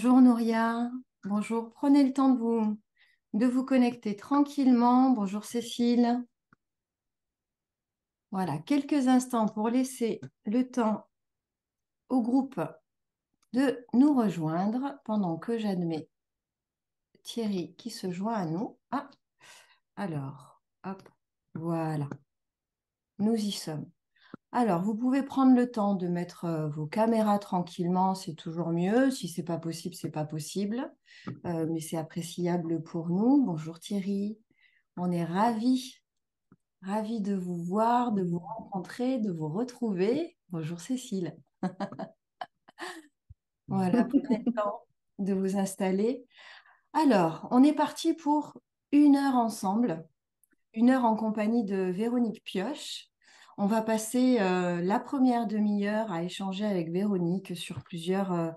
Bonjour Nouria. Bonjour. Prenez le temps de vous, de vous connecter tranquillement. Bonjour Cécile. Voilà, quelques instants pour laisser le temps au groupe de nous rejoindre pendant que j'admets Thierry qui se joint à nous. Ah, alors, hop, voilà, nous y sommes. Alors, vous pouvez prendre le temps de mettre euh, vos caméras tranquillement, c'est toujours mieux. Si c'est pas possible, c'est pas possible, euh, mais c'est appréciable pour nous. Bonjour Thierry, on est ravis, ravis de vous voir, de vous rencontrer, de vous retrouver. Bonjour Cécile. voilà, prenez le temps de vous installer. Alors, on est parti pour une heure ensemble, une heure en compagnie de Véronique Pioche on va passer euh, la première demi-heure à échanger avec Véronique sur plusieurs euh,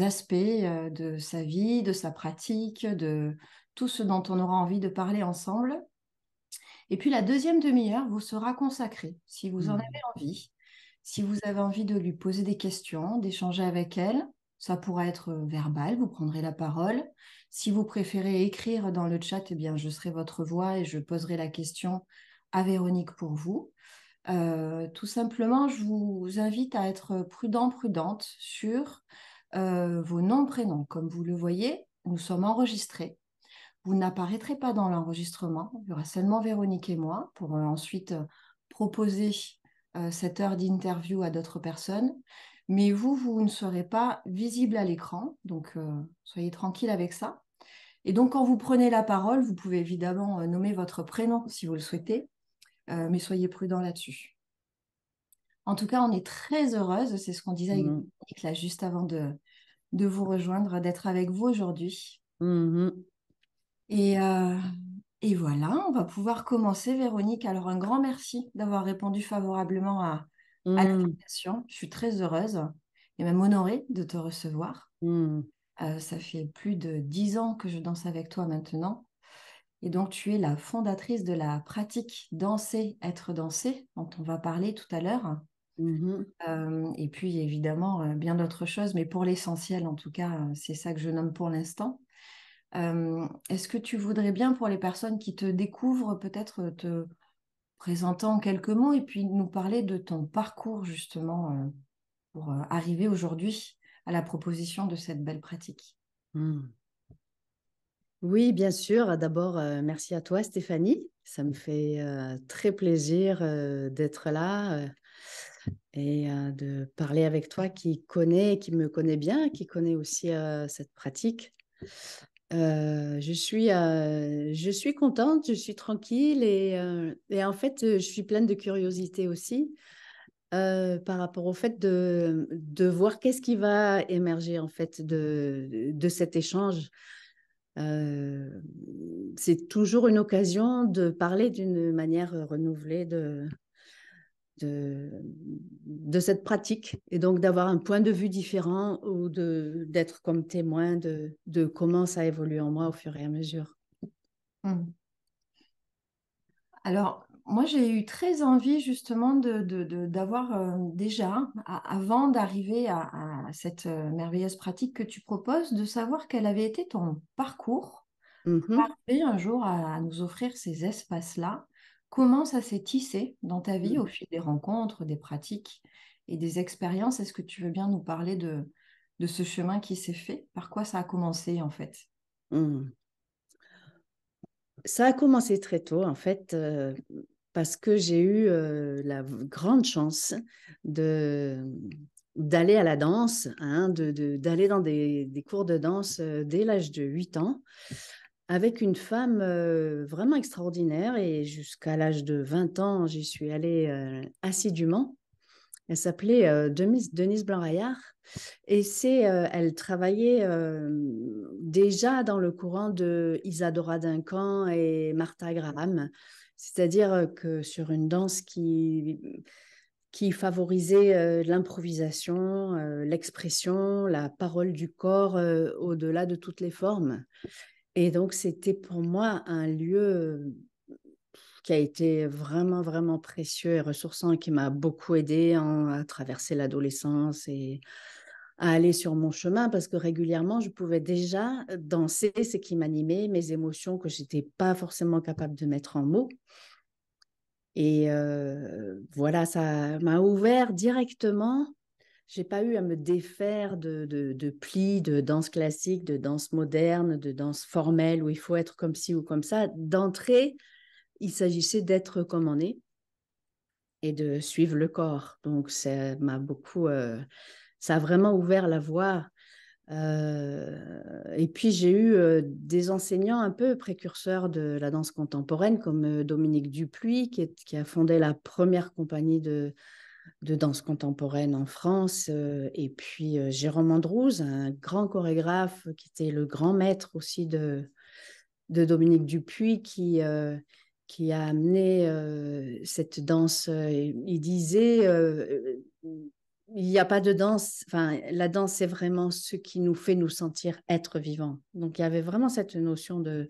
aspects euh, de sa vie, de sa pratique, de tout ce dont on aura envie de parler ensemble. Et puis la deuxième demi-heure vous sera consacrée, si vous en mmh. avez envie, si vous avez envie de lui poser des questions, d'échanger avec elle. Ça pourra être verbal, vous prendrez la parole. Si vous préférez écrire dans le chat, eh bien, je serai votre voix et je poserai la question à Véronique pour vous. Euh, tout simplement, je vous invite à être prudent, prudente sur euh, vos noms, prénoms. Comme vous le voyez, nous sommes enregistrés. Vous n'apparaîtrez pas dans l'enregistrement. Il y aura seulement Véronique et moi pour euh, ensuite proposer cette heure d'interview à d'autres personnes. Mais vous, vous ne serez pas visible à l'écran. Donc, soyez tranquille avec ça. Et donc, quand vous prenez la parole, vous pouvez évidemment nommer votre prénom si vous le souhaitez euh, mais soyez prudents là-dessus. En tout cas, on est très heureuse, c'est ce qu'on disait avec mmh. juste avant de, vous rejoindre, d'être avec vous aujourd'hui. Mmh euh, et, voilà, on va pouvoir commencer, Véronique. Alors, un grand merci d'avoir répondu favorablement à, mmh. l'invitation. Je suis très heureuse et même honorée de te recevoir. Euh, ça fait plus de dix ans que je danse avec toi maintenant. Et donc, tu es la fondatrice de la pratique danser, être dansé, dont on va parler tout à l'heure. Mmh euh, et puis, évidemment, euh, bien d'autres choses, mais pour l'essentiel, en tout cas, euh, c'est ça que je nomme pour l'instant. Est-ce que tu voudrais bien, pour les personnes qui te découvrent, peut-être te présenter en quelques mots et puis nous parler de ton parcours, justement, pour arriver aujourd'hui à la proposition de cette belle pratique mmh. Oui, bien sûr. D'abord, euh, merci à toi, Stéphanie. Ça me fait euh, très plaisir euh, d'être là et de parler avec toi qui connaît, qui me connaît bien, qui connaît aussi cette pratique. je, suis, je suis contente, je suis tranquille et, en fait, je suis pleine de curiosité aussi. par rapport au fait de, voir qu'est-ce qui va émerger en fait de, de cet échange. Euh, c'est toujours une occasion de parler d'une manière euh, renouvelée de, de, cette pratique et donc d'avoir un point de vue différent ou d'être comme témoin de, de, comment ça évolue en moi au fur et à mesure. Mmh. Alors, moi, j'ai eu très envie justement d'avoir euh, déjà, avant d'arriver à, cette euh, merveilleuse pratique que tu proposes, de savoir quel avait été ton parcours mm un jour à, nous offrir ces espaces-là. Comment ça s'est tissé dans ta vie mmh. au fil des rencontres, des pratiques et des expériences Est-ce que tu veux bien nous parler de, de ce chemin qui s'est fait Par quoi ça a commencé en fait mmh. Ça a commencé très tôt en fait. Euh, parce que j'ai eu la grande chance de d'aller à la danse, hein, d'aller dans des, cours de danse dès l'âge de 8 ans, avec une femme vraiment extraordinaire. Et jusqu'à l'âge de 20 ans, j'y suis allée assidûment. Elle s'appelait Denise, blanc Et c'est, elle travaillait déjà dans le courant de Isadora Duncan et Martha Graham. C'est-à-dire euh, que sur une danse qui, qui favorisait euh, l'improvisation, euh, l'expression, la parole du corps au-delà de toutes les formes. Et donc c'était pour moi un lieu qui a été vraiment, vraiment précieux et ressourçant et qui m'a beaucoup aidé à traverser l'adolescence et à aller sur mon chemin parce que régulièrement, je pouvais déjà euh, danser ce qui m'animait, mes émotions que je n'étais pas forcément capable de mettre en mots. Et euh, voilà, ça m'a ouvert directement. Je n'ai pas eu à me défaire de, de, plis, de danse classique, de danse moderne, de danse formelle où il faut être comme ci ou comme ça. D'entrée, il s'agissait d'être comme on est et de suivre le corps. Donc, ça m'a beaucoup euh, ça a vraiment ouvert la voie. Euh, et puis j'ai eu euh, des enseignants un peu précurseurs de la danse contemporaine, comme euh, Dominique Dupuis, qui, a fondé la première compagnie de, de danse contemporaine en France, et puis Jérôme Andrews, un grand chorégraphe qui était le grand maître aussi de, de Dominique Dupuis, qui, qui a amené cette danse, il disait il n'y a pas de danse. Enfin, la danse, c'est vraiment ce qui nous fait nous sentir être vivants. Donc, il y avait vraiment cette notion de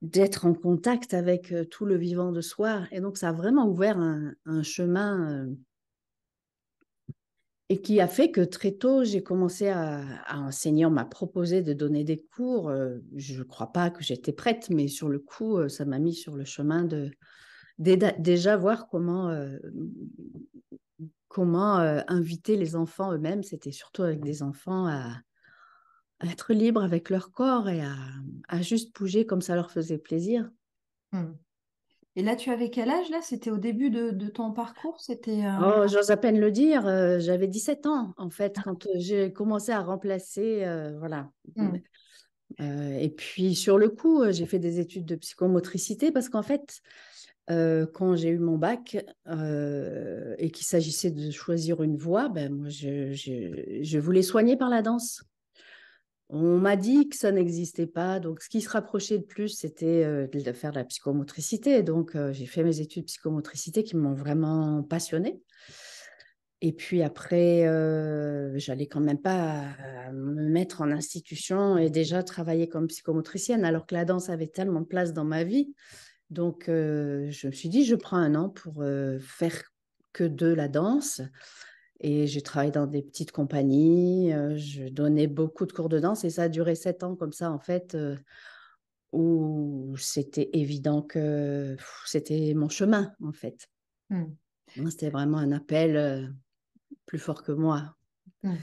d'être en contact avec euh, tout le vivant de soi. Et donc, ça a vraiment ouvert un, chemin euh, et qui a fait que très tôt, j'ai commencé à, enseigner. On m'a proposé de donner des cours. Euh, je ne crois pas que j'étais prête, mais sur le coup, ça m'a mis sur le chemin de, déjà voir comment comment inviter les enfants eux-mêmes, c'était surtout avec des enfants à, être libres avec leur corps et à, juste bouger comme ça leur faisait plaisir. Mmh. Et là, tu avais quel âge là C'était au début de, ton parcours C'était euh, Oh, j'ose à peine le dire. j'avais 17 ans en fait ah. quand j'ai commencé à remplacer, voilà. Mmh. et puis sur le coup, j'ai fait des études de psychomotricité parce qu'en fait, euh, quand j'ai eu mon bac euh, et qu'il s'agissait de choisir une voie, ben moi je, voulais soigner par la danse. On m'a dit que ça n'existait pas, donc ce qui se rapprochait le plus, c'était euh, de faire de la psychomotricité. Donc j'ai fait mes études psychomotricité qui m'ont vraiment passionnée. Et puis après, j'allais quand même pas me mettre en institution et déjà travailler comme psychomotricienne, alors que la danse avait tellement de place dans ma vie donc, euh, je me suis dit, je prends un an pour euh, faire que de la danse. Et j'ai travaillé dans des petites compagnies, euh, je donnais beaucoup de cours de danse et ça a duré sept ans comme ça, en fait, où c'était évident que c'était mon chemin, en fait. Mmh. C'était vraiment un appel plus fort que moi. Mmh.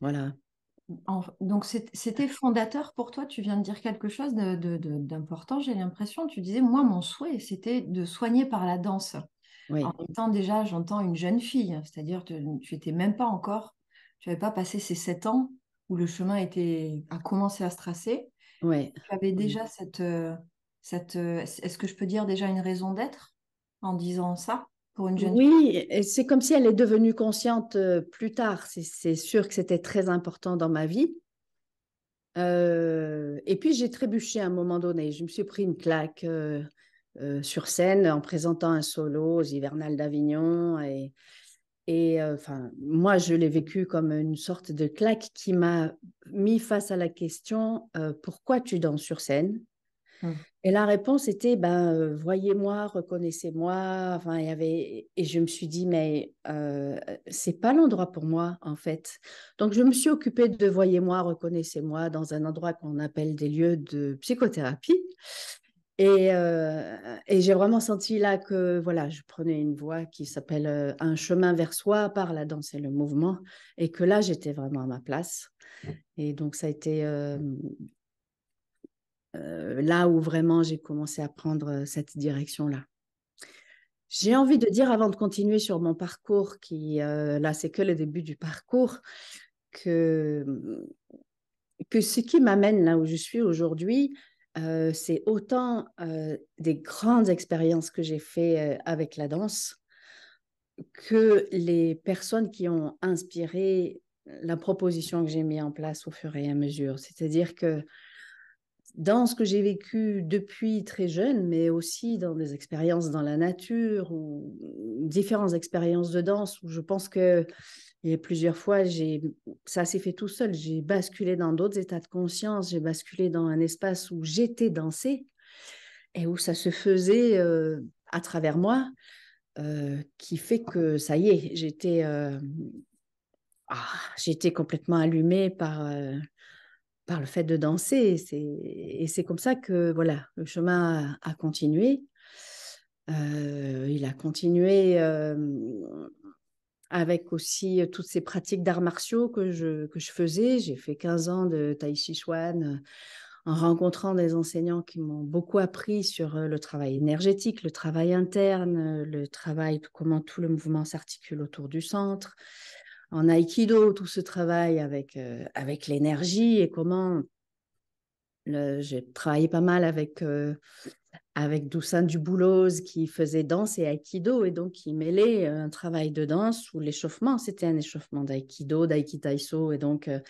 Voilà donc c'était fondateur pour toi, tu viens de dire quelque chose d'important, j'ai l'impression, tu disais, moi mon souhait c'était de soigner par la danse. Oui. En étant déjà, j'entends une jeune fille, c'est-à-dire tu n'étais même pas encore, tu n'avais pas passé ces sept ans où le chemin était, a commencé à se tracer. Tu avais déjà cette, euh, cette euh, est-ce que je peux dire déjà une raison d'être en disant ça oui, c'est comme si elle est devenue consciente euh, plus tard. C'est sûr que c'était très important dans ma vie. Euh, et puis j'ai trébuché à un moment donné. Je me suis pris une claque euh, sur scène en présentant un solo aux Hivernales d'Avignon. Et, et enfin, moi, je l'ai vécu comme une sorte de claque qui m'a mis face à la question pourquoi tu danses sur scène Mmh. Et la réponse était, ben, euh, voyez-moi, reconnaissez-moi. Enfin, il y avait... Et je me suis dit, mais euh, c'est pas l'endroit pour moi, en fait. Donc, je me suis occupée de voyez-moi, reconnaissez-moi dans un endroit qu'on appelle des lieux de psychothérapie. Et, euh, et j'ai vraiment senti là que voilà, je prenais une voie qui s'appelle euh, Un chemin vers soi par la danse et le mouvement, et que là j'étais vraiment à ma place. Mmh. Et donc ça a été euh, là où vraiment j'ai commencé à prendre euh, cette direction-là. J'ai envie de dire, avant de continuer sur mon parcours, qui euh, là c'est que le début du parcours, que, que ce qui m'amène là où je suis aujourd'hui, c'est autant des grandes expériences que j'ai fait avec la danse que les personnes qui ont inspiré la proposition que j'ai mise en place au fur et à mesure. C'est-à-dire que dans ce que j'ai vécu depuis très jeune, mais aussi dans des expériences dans la nature ou différentes expériences de danse où je pense que a plusieurs fois, ça s'est fait tout seul. J'ai basculé dans d'autres états de conscience, j'ai basculé dans un espace où j'étais dansée et où ça se faisait euh, à travers moi, euh, qui fait que ça y est, j'étais, euh, ah, j'étais complètement allumée par par le fait de danser. Et c'est comme ça que voilà, le chemin a, continué. Euh, il a continué euh, avec aussi euh, toutes ces pratiques d'arts martiaux que je, que je faisais. J'ai fait 15 ans de Tai Chi Chuan en rencontrant des enseignants qui m'ont beaucoup appris sur le travail énergétique, le travail interne, le travail, comment tout le mouvement s'articule autour du centre, en aïkido, tout ce travail avec, euh, avec l'énergie et comment j'ai travaillé pas mal avec, euh, avec Duboulose qui faisait danse et aïkido et donc il mêlait euh, un travail de danse ou l'échauffement. C'était un échauffement d'aïkido, d'aïkitaïso et donc euh,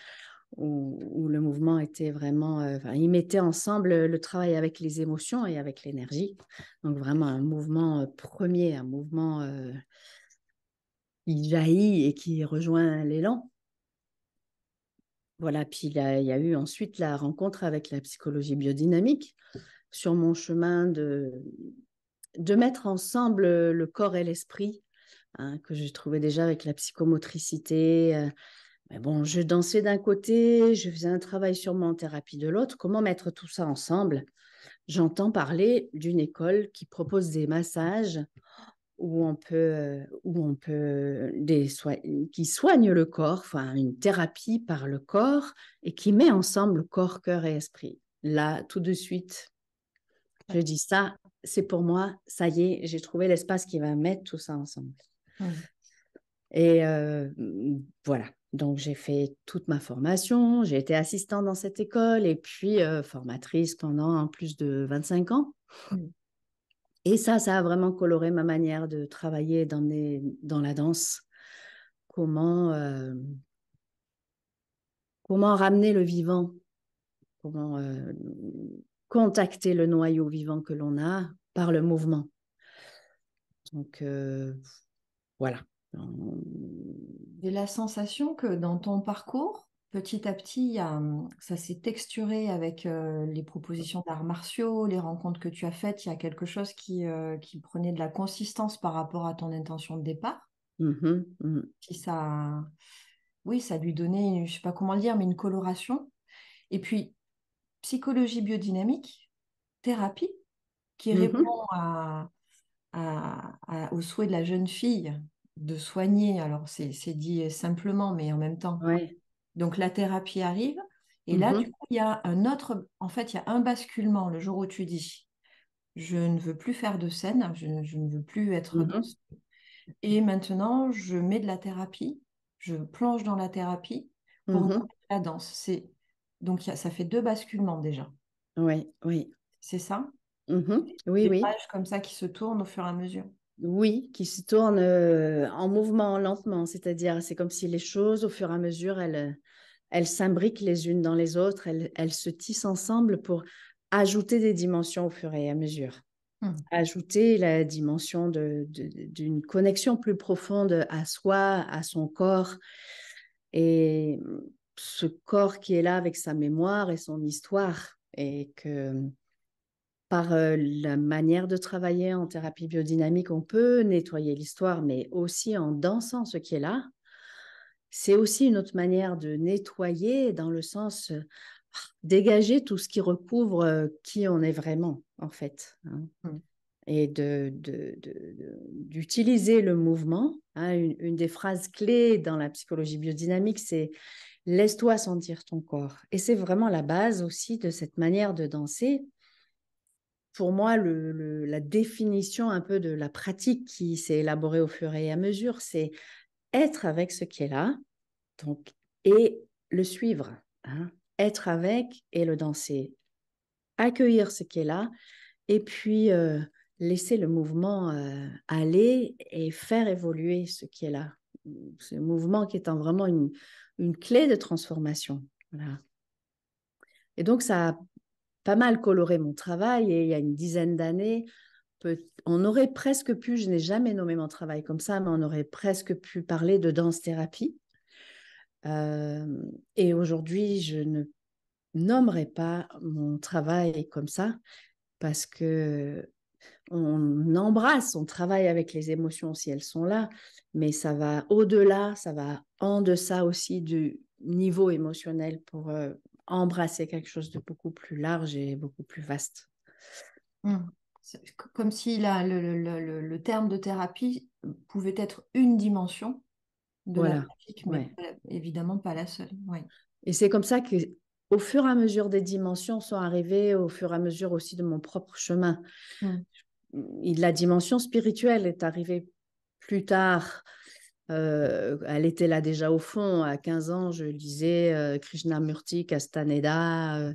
où, le mouvement était vraiment. il mettait ensemble le travail avec les émotions et avec l'énergie. Donc vraiment un mouvement premier, un mouvement il jaillit et qui rejoint l'élan. Voilà, puis il y, a, eu ensuite la rencontre avec la psychologie biodynamique sur mon chemin de, de mettre ensemble euh, le corps et l'esprit, hein, que j'ai trouvé déjà avec la psychomotricité. Euh, mais bon, je dansais d'un côté, je faisais un travail sur mon thérapie de l'autre. Comment mettre tout ça ensemble J'entends parler d'une école qui propose des massages où on peut, euh, où on peut des qui soigne le corps, enfin une thérapie par le corps et qui met ensemble corps, cœur et esprit. Là, tout de suite, je dis ça, c'est pour moi, ça y est, j'ai trouvé l'espace qui va mettre tout ça ensemble. Et euh, voilà. Donc j'ai fait toute ma formation, j'ai été assistante dans cette école et puis euh, formatrice pendant plus de 25 ans. Mmh. Et ça, ça a vraiment coloré ma manière de travailler dans, dans la danse. Comment, euh, comment ramener le vivant, comment euh, contacter le noyau vivant que l'on a par le mouvement. Donc euh, voilà. J'ai la sensation que dans ton parcours, petit à petit, hum, ça s'est texturé avec les propositions d'arts martiaux, les rencontres que tu as faites. Il y a quelque chose qui, qui prenait de la consistance par rapport à ton intention de départ. Mmh mmh. ça, oui, ça lui donnait, je ne sais pas comment le dire, mais une coloration. Et puis, psychologie biodynamique, thérapie, qui mmh répond à, au souhait de la jeune fille de soigner. Alors, c'est dit simplement, mais en même temps, donc la thérapie arrive. Et là, mmh du coup, il y a un autre, en fait, il y a un basculement le jour où tu dis, je ne veux plus faire de scène, je, ne veux plus être mmh. Et maintenant, je mets de la thérapie, je plonge dans la thérapie pour mmh la danse. C'est donc ça fait deux basculements déjà. Oui, oui. C'est ça. Mmh oui, oui. comme ça qui se tourne au fur et à mesure. Oui, qui se tourne euh, en mouvement lentement, c'est-à-dire c'est comme si les choses, au fur et à mesure, elles, elles s'imbriquent les unes dans les autres, elles, se tissent ensemble pour ajouter des dimensions au fur et à mesure. Mmh. Ajouter la dimension d'une de, connexion plus profonde à soi, à son corps. Et ce corps qui est là avec sa mémoire et son histoire, et que par la manière de travailler en thérapie biodynamique, on peut nettoyer l'histoire, mais aussi en dansant ce qui est là. C'est aussi une autre manière de nettoyer dans le sens dégager tout ce qui recouvre qui on est vraiment, en fait. Hein. Mmh. Et d'utiliser le mouvement. Hein. une des phrases clés dans la psychologie biodynamique, c'est laisse-toi sentir ton corps. Et c'est vraiment la base aussi de cette manière de danser pour moi, la définition un peu de la pratique qui s'est élaborée au fur et à mesure, c'est être avec ce qui est là, donc, et le suivre, hein. être avec et le danser, accueillir ce qui est là, et puis euh, laisser le mouvement euh, aller et faire évoluer ce qui est là. Ce mouvement qui est vraiment une, clé de transformation. Voilà. Et donc, ça pas mal coloré mon travail et il y a une dizaine d'années, on aurait presque pu, je n'ai jamais nommé mon travail comme ça, mais on aurait presque pu parler de danse-thérapie. Euh, et aujourd'hui, je ne nommerai pas mon travail comme ça parce que on embrasse, on travaille avec les émotions si elles sont là, mais ça va au-delà, ça va en deçà aussi du niveau émotionnel pour euh, embrasser quelque chose de beaucoup plus large et beaucoup plus vaste. Mmh. Comme si la, le, terme de thérapie euh, pouvait être une dimension de la pratique, mais évidemment pas la seule. Et c'est comme ça que au fur et à mesure des dimensions sont arrivées, au fur et à mesure aussi de mon propre chemin. Mmh. Mmh, la dimension spirituelle est arrivée plus tard euh, elle était là déjà au fond. À 15 ans, je lisais Krishna euh, Krishnamurti, Castaneda. Euh,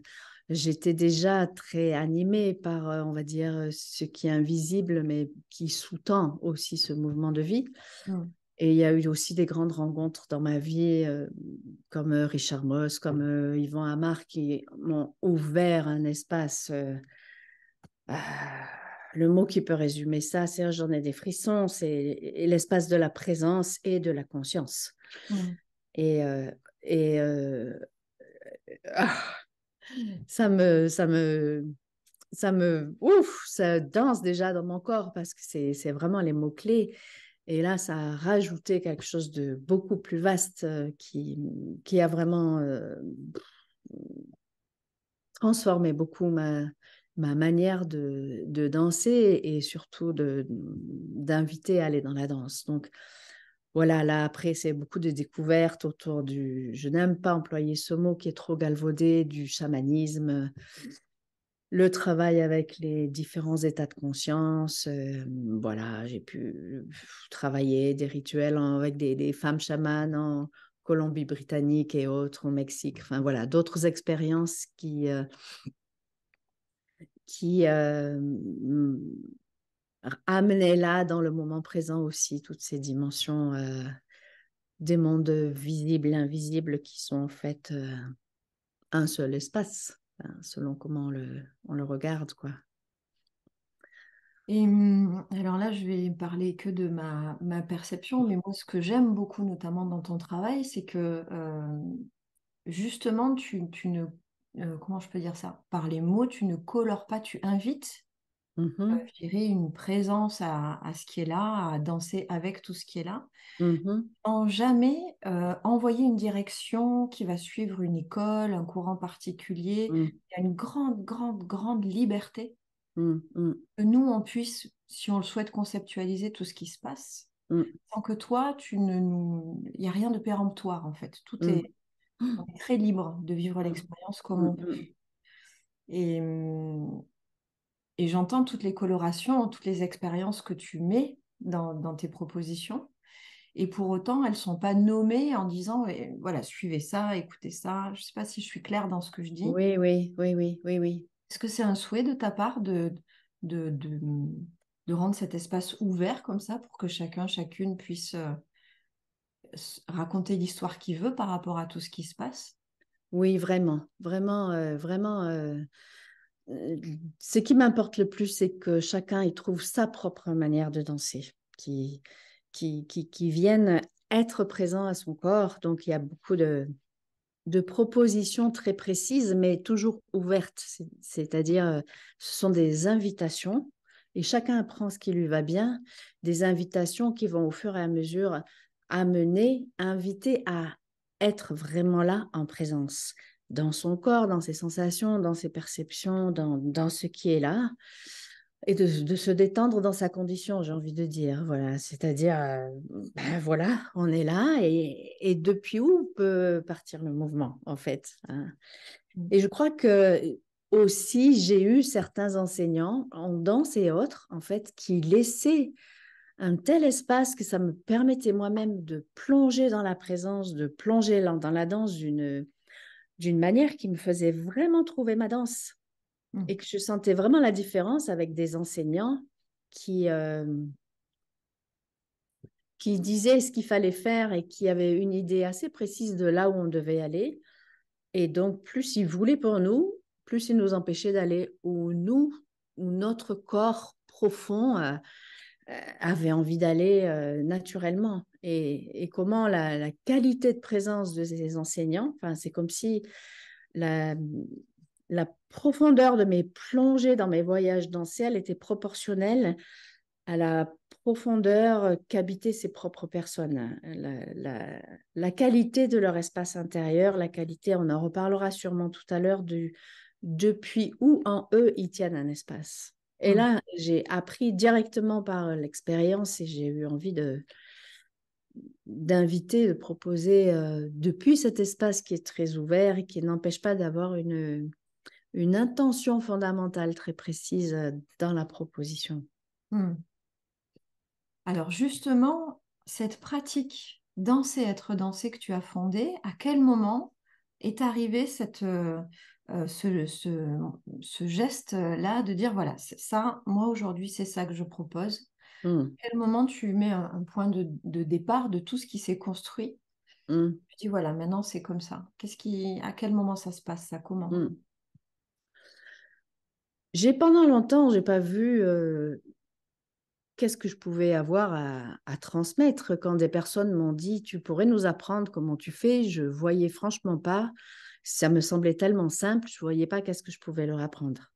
j'étais déjà très animée par, on va dire, ce qui est invisible, mais qui sous-tend aussi ce mouvement de vie. Et il y a eu aussi des grandes rencontres dans ma vie, comme Richard Moss, comme Yvan Amar, qui m'ont ouvert un espace ah, le mot qui peut résumer ça, c'est j'en ai des frissons, c'est l'espace de la présence et de la conscience. Et, euh, et euh, ah, ça me, ça me, ça me, ouf, ça danse déjà dans mon corps parce que c'est vraiment les mots clés. Et là, ça a rajouté quelque chose de beaucoup plus vaste euh, qui, qui a vraiment transformé beaucoup ma, ma manière de, danser et surtout d'inviter à aller dans la danse. Donc voilà, là après, c'est beaucoup de découvertes autour du, je n'aime pas employer ce mot qui est trop galvaudé, du chamanisme, le travail avec les différents états de conscience. Euh, voilà, j'ai pu travailler des rituels avec des, femmes chamanes en, Colombie-Britannique et autres, au Mexique, enfin voilà, d'autres expériences qui, euh, qui euh, amenait là dans le moment présent aussi toutes ces dimensions euh, des mondes visibles, invisibles qui sont en fait euh, un seul espace, selon comment on le, on le regarde. quoi. Et hum, alors là, je vais parler que de ma, perception, mais moi, ce que j'aime beaucoup, notamment dans ton travail, c'est que justement, tu, tu, ne euh, comment je peux dire ça Par les mots, tu ne colores pas, tu invites, mm une présence à, ce qui est là, à danser avec tout ce qui est là, En mmh sans jamais euh, envoyer une direction qui va suivre une école, un courant particulier. Mmh. Il y a une grande, grande, grande liberté mmh que nous, on puisse, si on le souhaite, conceptualiser tout ce qui se passe. Sans que toi, tu ne nous... Il n'y a rien de péremptoire, en fait. Tout est on est très libre de vivre mmh. l'expérience comme mmh, on peut. Mmh. Et, et j'entends toutes les colorations, toutes les expériences que tu mets dans, dans tes propositions. Et pour autant, elles ne sont pas nommées en disant, voilà, suivez ça, écoutez ça. Je ne sais pas si je suis claire dans ce que je dis. Oui, oui, oui, oui, oui, oui. Est-ce que c'est un souhait de ta part de, de, de, rendre cet espace ouvert comme ça pour que chacun, chacune puisse euh, raconter l'histoire qu'il veut par rapport à tout ce qui se passe Oui, vraiment, vraiment, euh, vraiment. Euh, euh, ce qui m'importe le plus, c'est que chacun y trouve sa propre manière de danser, qui, qui, qui, vienne être présent à son corps. Donc, il y a beaucoup de, de propositions très précises, mais toujours ouvertes. C'est-à-dire, ce sont des invitations et chacun apprend ce qui lui va bien, des invitations qui vont au fur et à mesure amener, inviter à être vraiment là en présence, dans son corps, dans ses sensations, dans ses perceptions, dans, ce qui est là, et de, se détendre dans sa condition, j'ai envie de dire. Voilà, c'est-à-dire, euh, ben voilà, on est là, et, depuis où peut partir le mouvement, en fait. Hein? Mmh. Et je crois que aussi, j'ai eu certains enseignants en danse et autres, en fait, qui laissaient un tel espace que ça me permettait moi-même de plonger dans la présence, de plonger dans la danse d'une d'une manière qui me faisait vraiment trouver ma danse mmh. et que je sentais vraiment la différence avec des enseignants qui euh, qui disaient ce qu'il fallait faire et qui avaient une idée assez précise de là où on devait aller et donc plus ils voulaient pour nous plus ils nous empêchaient d'aller où nous où notre corps profond euh, avait envie d'aller euh, naturellement et, comment la, qualité de présence de ces enseignants, c'est comme si la, profondeur de mes plongées dans mes voyages dans ciel était proportionnelle à la profondeur qu'habitaient ces propres personnes, la, la, qualité de leur espace intérieur, la qualité, on en reparlera sûrement tout à l'heure, du depuis où en eux ils tiennent un espace. Et mmh. là, j'ai appris directement par euh, l'expérience et j'ai eu envie de d'inviter, de proposer euh, depuis cet espace qui est très ouvert et qui n'empêche pas d'avoir une, une intention fondamentale très précise euh, dans la proposition. Mmh. Alors justement, cette pratique danser, être dansé que tu as fondée, à quel moment est arrivée cette, euh, ce, geste-là de dire voilà, c'est ça, moi aujourd'hui, c'est ça que je propose. À mmh. quel moment tu mets un, point de, départ de tout ce qui s'est construit mmh. Tu dis voilà, maintenant c'est comme ça. Qu'est-ce qui, à quel moment ça se passe Ça comment mmh. J'ai pendant longtemps, j'ai pas vu euh, qu'est-ce que je pouvais avoir à, à transmettre quand des personnes m'ont dit tu pourrais nous apprendre comment tu fais. Je voyais franchement pas ça me semblait tellement simple, je ne voyais pas qu'est-ce que je pouvais leur apprendre.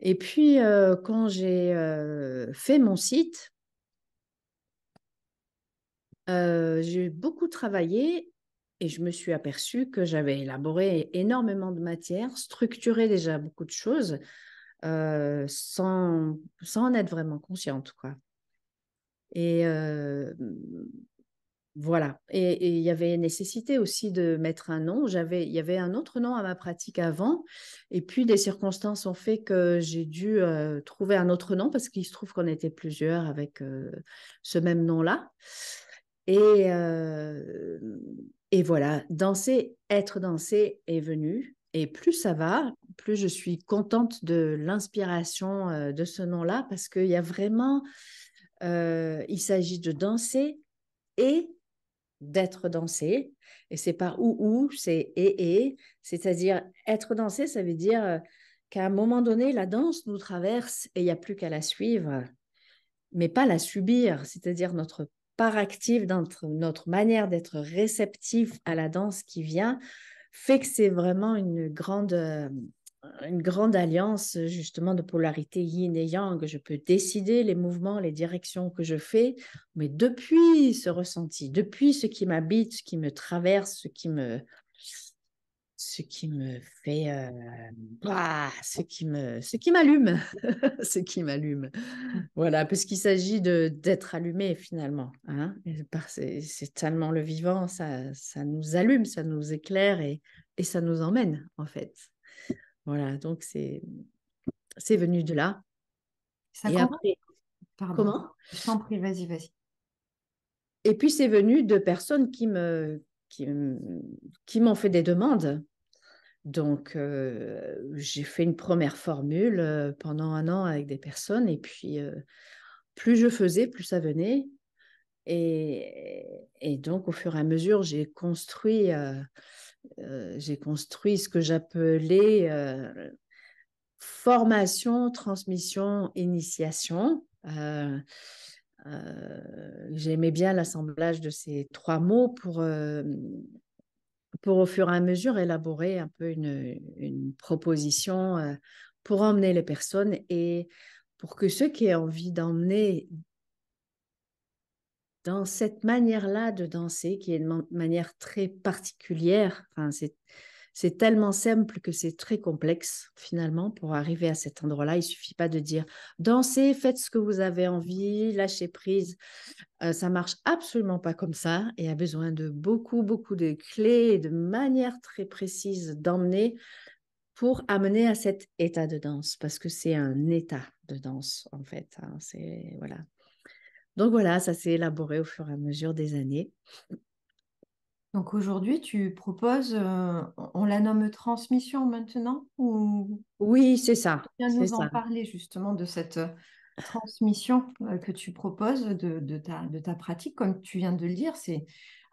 Et puis, euh, quand j'ai euh, fait mon site, euh, j'ai beaucoup travaillé et je me suis aperçue que j'avais élaboré énormément de matières, structuré déjà beaucoup de choses sans, sans en être vraiment consciente. Quoi. Et voilà. Et il y avait nécessité aussi de mettre un nom. J'avais, il y avait un autre nom à ma pratique avant. Et puis des circonstances ont fait que j'ai dû euh, trouver un autre nom parce qu'il se trouve qu'on était plusieurs avec euh, ce même nom-là. Et, euh, et voilà, danser, être dansé est venu. Et plus ça va, plus je suis contente de l'inspiration de ce nom-là parce qu'il y a vraiment, il s'agit de danser et d'être dansé. Et c'est pas ou ou, c'est et et. C'est-à-dire être dansé, ça veut dire euh, qu'à un moment donné, la danse nous traverse et il n'y a plus qu'à la suivre, mais pas la subir. C'est-à-dire notre part active, notre, notre manière d'être réceptif à la danse qui vient, fait que c'est vraiment une grande euh, une grande alliance euh, justement de polarité yin et yang. Je peux décider les mouvements, les directions que je fais, mais depuis ce ressenti, depuis ce qui m'habite, ce qui me traverse, ce qui me ce qui me fait bah, ce qui me ce qui m'allume ce qui m'allume voilà parce qu'il s'agit de d'être allumé finalement hein c'est tellement le vivant ça ça nous allume ça nous éclaire et, et ça nous emmène en fait voilà, donc c'est c'est venu de là. Ça et comment Je t'en prie, vas-y, vas-y. Et puis c'est venu de personnes qui me qui, qui m'ont fait des demandes. Donc euh, j'ai fait une première formule euh, pendant un an avec des personnes et puis euh, plus je faisais, plus ça venait. Et, et, donc au fur et à mesure, j'ai construit euh, j'ai construit ce que j'appelais euh, formation, transmission, initiation. Euh, j'aimais bien l'assemblage de ces trois mots pour, pour au fur et à mesure élaborer un peu une, une proposition pour emmener les personnes et pour que ceux qui aient envie d'emmener dans cette manière-là de danser, qui est une manière très particulière. Enfin, c'est tellement simple que c'est très complexe finalement pour arriver à cet endroit-là. Il suffit pas de dire dansez, faites ce que vous avez envie, lâchez prise. Ça euh, ça marche absolument pas comme ça et a besoin de beaucoup, beaucoup de clés et de manières très précises d'emmener pour amener à cet état de danse parce que c'est un état de danse en fait. Hein. C'est voilà, donc voilà, ça s'est élaboré au fur et à mesure des années. Donc aujourd'hui, tu proposes, euh, on la nomme transmission maintenant Oui, c'est ça. Tu viens nous en parler justement de cette euh, transmission euh, que tu proposes de, de, ta, de, ta, pratique, comme tu viens de le dire, c'est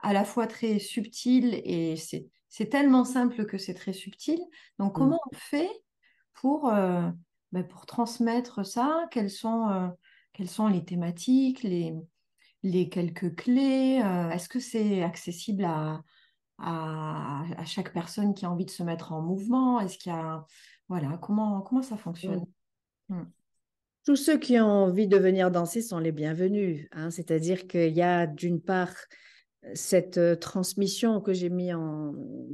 à la fois très subtil et c'est tellement simple que c'est très subtil. Donc mmh. comment on fait pour, ben, pour transmettre ça Quels sont quelles sont les thématiques, les, quelques clés euh, Est-ce que c'est accessible à, chaque personne qui a envie de se mettre en mouvement Est-ce qu'il y a voilà comment comment ça fonctionne hmm. Tous ceux qui ont envie de venir danser sont les bienvenus. Hein. C'est-à-dire qu'il y a d'une part cette euh, transmission que j'ai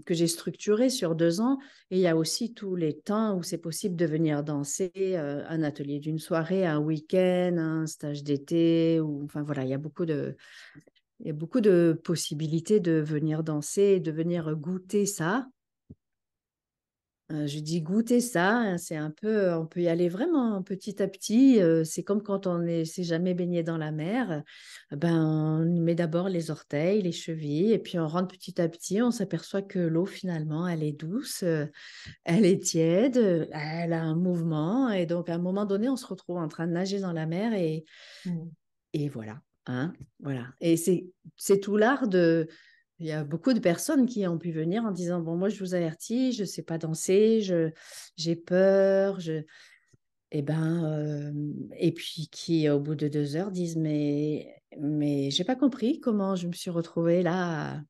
que j'ai structurée sur deux ans il y a aussi tous les temps où c'est possible de venir danser euh, un atelier d'une soirée un week-end un stage d'été enfin voilà il y a beaucoup de il y a beaucoup de possibilités de venir danser de venir goûter ça je dis goûter ça, hein, c'est un peu, on peut y aller vraiment hein, petit à petit. c'est comme quand on ne s'est jamais baigné dans la mer. Ben, on met d'abord les orteils, les chevilles, et puis on rentre petit à petit. On s'aperçoit que l'eau, finalement, elle est douce, elle est tiède, elle a un mouvement. Et donc, à un moment donné, on se retrouve en train de nager dans la mer et, mmh. et voilà. Hein, voilà. Et c'est tout l'art de, il y a beaucoup de personnes qui ont pu venir en disant bon moi je vous avertis je ne sais pas danser j'ai peur je et eh ben euh, et puis qui au bout de deux heures disent mais mais j'ai pas compris comment je me suis retrouvée là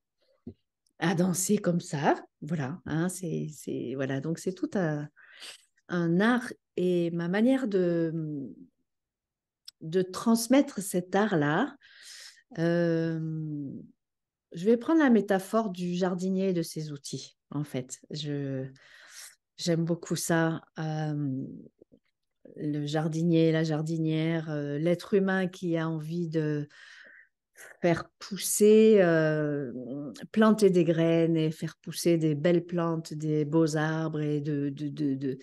à, danser comme ça voilà hein, c'est voilà donc c'est tout un, un art et ma manière de de transmettre cet art là euh, je vais prendre la métaphore du jardinier et de ses outils, en fait. j'aime beaucoup ça. Euh, le jardinier, la jardinière, euh, l'être humain qui a envie de faire pousser, euh, planter des graines et faire pousser des belles plantes, des beaux arbres et de, de,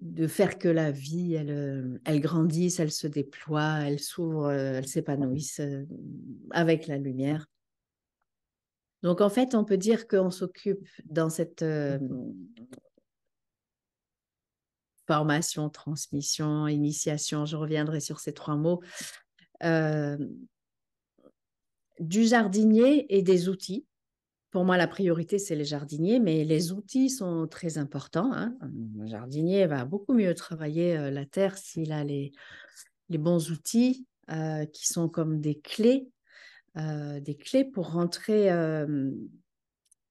de, faire que la vie, elle, elle grandisse, elle se déploie, elle s'ouvre, elle s'épanouisse avec la lumière. Donc, en fait, on peut dire qu'on s'occupe dans cette euh, mmh formation, transmission, initiation, je reviendrai sur ces trois mots, euh, du jardinier et des outils. Pour moi, la priorité, c'est les jardiniers, mais les outils sont très importants. Hein. Un jardinier va beaucoup mieux travailler euh, la terre s'il a les, les bons outils qui sont comme des clés euh, des clés pour rentrer, euh,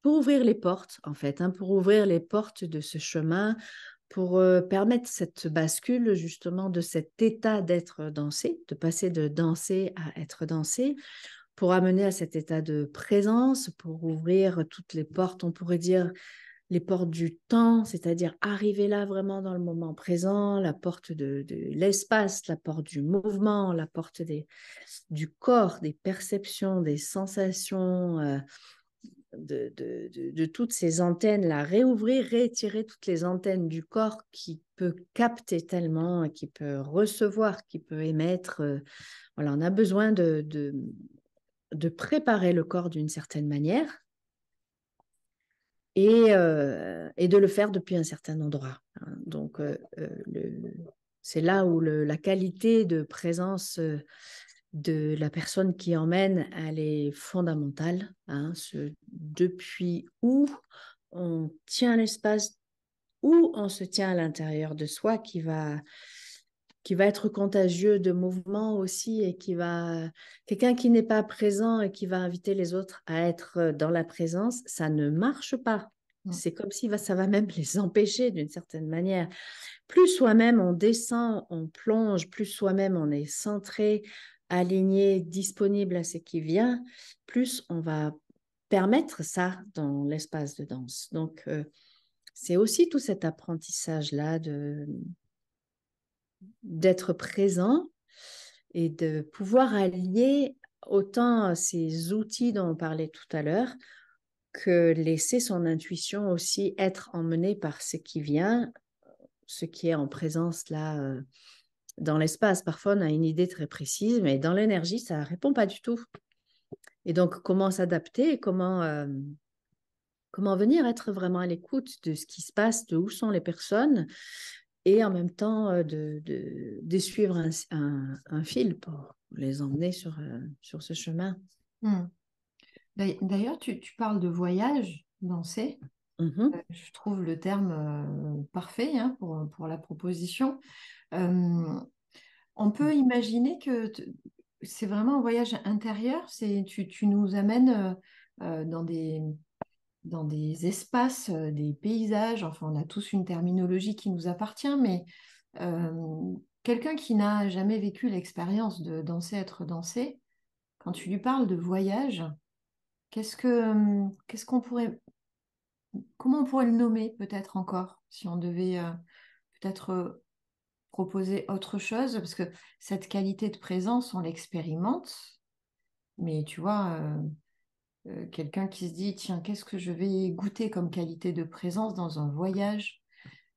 pour ouvrir les portes, en fait, hein, pour ouvrir les portes de ce chemin, pour euh, permettre cette bascule justement de cet état d'être dansé, de passer de danser à être dansé, pour amener à cet état de présence, pour ouvrir toutes les portes, on pourrait dire les portes du temps, c'est-à-dire arriver là vraiment dans le moment présent, la porte de, l'espace, la porte du mouvement, la porte du corps, des perceptions, des sensations, euh, de, toutes ces antennes, la réouvrir, réétirer toutes les antennes du corps qui peut capter tellement, qui peut recevoir, qui peut émettre. Euh, voilà, on a besoin de préparer le corps d'une certaine manière euh, et, de le faire depuis un certain endroit. Hein. Donc, euh, euh, c'est là où le, la qualité de présence de la personne qui emmène, elle est fondamentale. Hein. Ce, depuis où on tient l'espace, où on se tient à l'intérieur de soi qui va qui va être contagieux de mouvement aussi et qui va quelqu'un qui n'est pas présent et qui va inviter les autres à être euh, dans la présence, ça ne marche pas. C'est comme si bah, ça va même les empêcher d'une certaine manière. Plus soi-même on descend, on plonge, plus soi-même on est centré, aligné, disponible à ce qui vient, plus on va permettre ça dans l'espace de danse. Donc euh, c'est aussi tout cet apprentissage là de d'être présent et de pouvoir allier autant euh, ces outils dont on parlait tout à l'heure que laisser son intuition aussi être emmenée par ce qui vient, ce qui est en présence là euh, dans l'espace. Parfois, on a une idée très précise, mais dans l'énergie, ça répond pas du tout. Et donc, comment s'adapter comment, euh, comment venir être vraiment à l'écoute de ce qui se passe, de où sont les personnes, et en même temps de, de, suivre un, un, fil pour les emmener sur, sur ce chemin. Mmh. D'ailleurs, tu, parles de voyage dansé. Mmh euh, je trouve le terme parfait hein, pour, pour, la proposition. on peut imaginer que c'est vraiment un voyage intérieur. Tu, tu nous amènes dans des dans des espaces, des paysages. Enfin, on a tous une terminologie qui nous appartient, mais quelqu'un qui n'a jamais vécu l'expérience de danser, être dansé, quand tu lui parles de voyage, qu'est-ce que qu'est-ce qu'on pourrait comment on pourrait le nommer peut-être encore si on devait peut-être proposer autre chose parce que cette qualité de présence on l'expérimente mais tu vois euh, quelqu'un qui se dit, tiens, qu'est-ce que je vais goûter comme qualité de présence dans un voyage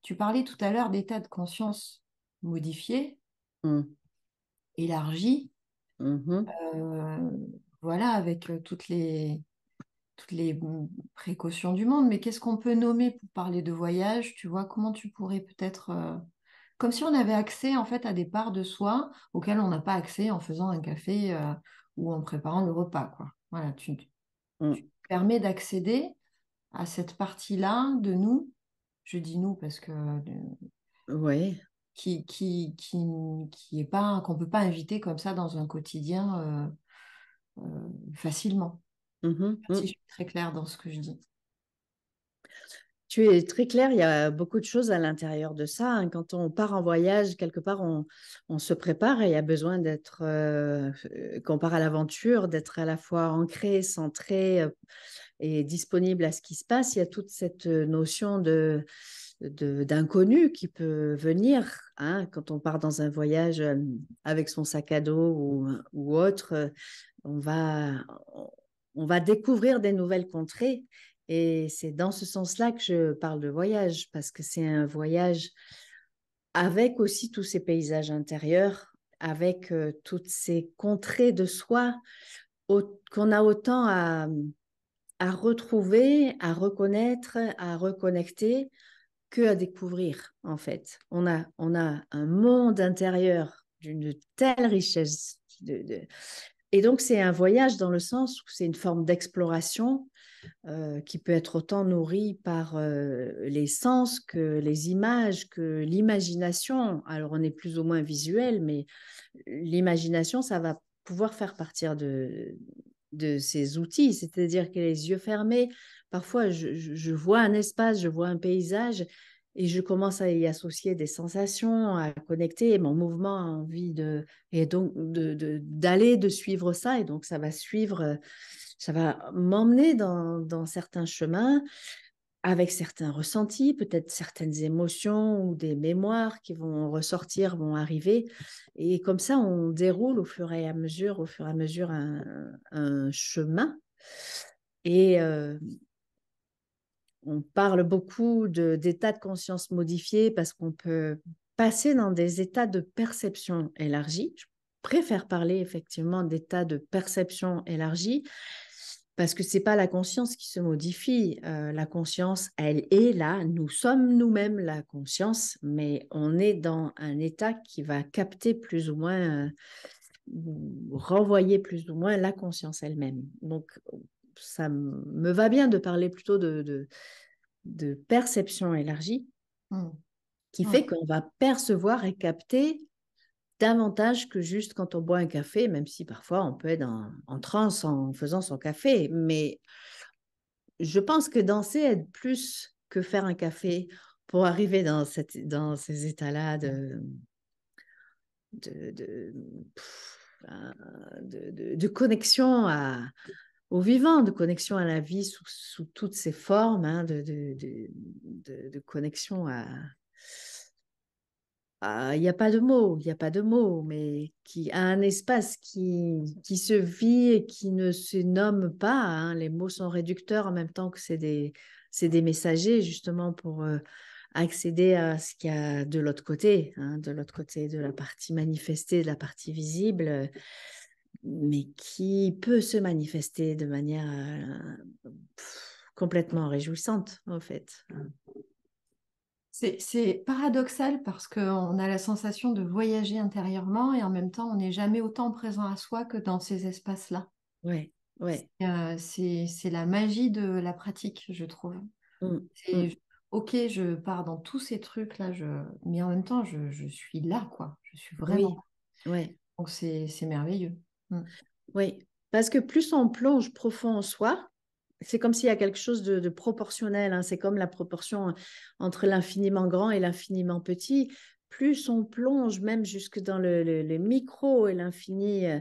Tu parlais tout à l'heure d'état de conscience modifié, mmh. élargi. Mmh euh, voilà, avec euh, toutes les, toutes les précautions du monde, mais qu'est-ce qu'on peut nommer pour parler de voyage Tu vois, comment tu pourrais peut-être... comme si on avait accès en fait à des parts de soi auxquelles on n'a pas accès en faisant un café ou en préparant le repas. Quoi. Voilà, tu, permet mm. tu permets d'accéder à cette partie-là de nous. Je dis nous parce que. Euh, Qui, qui, qui, qui est pas qu'on peut pas inviter comme ça dans un quotidien euh, euh, facilement. Mm-hmm. Si mm. je suis très claire dans ce que je dis tu es très clair, il y a beaucoup de choses à l'intérieur de ça. Hein. Quand on part en voyage, quelque part, on, se prépare et il y a besoin d'être, euh, qu'on part à l'aventure, d'être à la fois ancré, centré euh, et disponible à ce qui se passe. Il y a toute cette notion de, d'inconnu qui peut venir hein. quand on part dans un voyage euh, avec son sac à dos ou, ou autre on va on va découvrir des nouvelles contrées et c'est dans ce sens-là que je parle de voyage, parce que c'est un voyage avec aussi tous ces paysages intérieurs, avec toutes ces contrées de soi qu'on a autant à, retrouver, à reconnaître, à reconnecter que à découvrir en fait. On a, on a un monde intérieur d'une telle richesse de, et donc, c'est un voyage dans le sens où c'est une forme d'exploration euh, qui peut être autant nourrie par euh, les sens que les images, que l'imagination. Alors, on est plus ou moins visuel, mais l'imagination, ça va pouvoir faire partir de, ces outils. C'est-à-dire que les yeux fermés, parfois, je vois un espace, je vois un paysage, et je commence à y associer des sensations, à connecter, mon mouvement a envie de, et donc d'aller, de, d'aller, de, suivre ça, et donc ça va suivre, euh, ça va m'emmener dans, dans, certains chemins, avec certains ressentis, peut-être certaines émotions ou des mémoires qui vont ressortir, vont arriver, et comme ça on déroule au fur et à mesure, au fur et à mesure un, chemin, et euh, on parle beaucoup d'états de, conscience modifiés parce qu'on peut passer dans des états de perception élargie. Je préfère parler effectivement d'états de perception élargie parce que ce n'est pas la conscience qui se modifie. Euh, la conscience, elle est là. Nous sommes nous-mêmes la conscience, mais on est dans un état qui va capter plus ou moins, euh, renvoyer plus ou moins la conscience elle-même. Donc ça me va bien de parler plutôt de, de, perception élargie, mmh. qui mmh. fait qu'on va percevoir et capter davantage que juste quand on boit un café, même si parfois on peut être en, en transe en faisant son café. Mais je pense que danser aide plus que faire un café pour arriver dans, cette, dans ces états-là de, de, de, euh, de connexion à, au vivant, de connexion à la vie sous, toutes ses formes, hein, de, connexion à... Il n'y a pas de mots, il n'y a pas de mots, mais qui a un espace qui, qui se vit et qui ne se nomme pas. Hein. les mots sont réducteurs en même temps que c'est des, des messagers justement pour euh, accéder à ce qu'il y a de l'autre côté, hein, de l'autre côté de la partie manifestée, de la partie visible mais qui peut se manifester de manière euh, complètement réjouissante, en fait. Mmh. C'est paradoxal parce qu'on a la sensation de voyager intérieurement et en même temps, on n'est jamais autant présent à soi que dans ces espaces-là. Oui, oui. Euh, c'est la magie de la pratique, je trouve. Mmh, mmh. Ok, je pars dans tous ces trucs-là, je... mais en même temps, je, je, suis là, quoi. Je suis vraiment. Oui, ouais. Donc c'est merveilleux. Mm. Oui, parce que plus on plonge profond en soi, c'est comme s'il y a quelque chose de, proportionnel. Hein. C'est comme la proportion hein, entre l'infiniment grand et l'infiniment petit. Plus on plonge, même jusque dans le, micro et l'infini euh,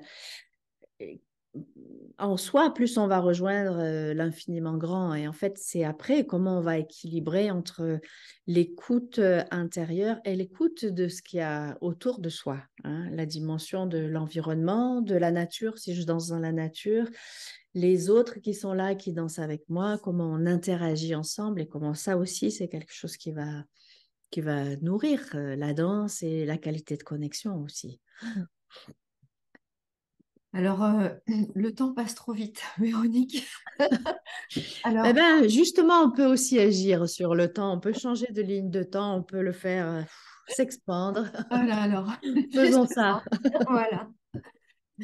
en soi, plus on va rejoindre euh, l'infiniment grand. Et en fait, c'est après comment on va équilibrer entre l'écoute euh, intérieure et l'écoute de ce qu'il y a autour de soi, hein. la dimension de l'environnement, de la nature, si je danse dans la nature, les autres qui sont là, qui dansent avec moi, comment on interagit ensemble et comment ça aussi, c'est quelque chose qui va, qui va nourrir euh, la danse et la qualité de connexion aussi. Mmh. Alors, euh, le temps passe trop vite, Véronique. Alors... Eh ben, justement, on peut aussi agir sur le temps. On peut changer de ligne de temps, on peut le faire euh, s'expandre. Voilà, oh alors. Faisons ça. voilà.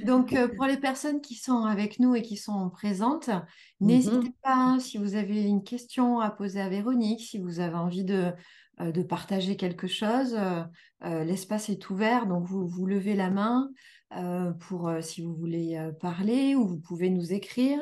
Donc, euh, pour les personnes qui sont avec nous et qui sont présentes, mmh n'hésitez pas hein, si vous avez une question à poser à Véronique, si vous avez envie de, de partager quelque chose. L'espace est ouvert, donc vous, vous levez la main. Euh, pour euh, si vous voulez euh, parler ou vous pouvez nous écrire.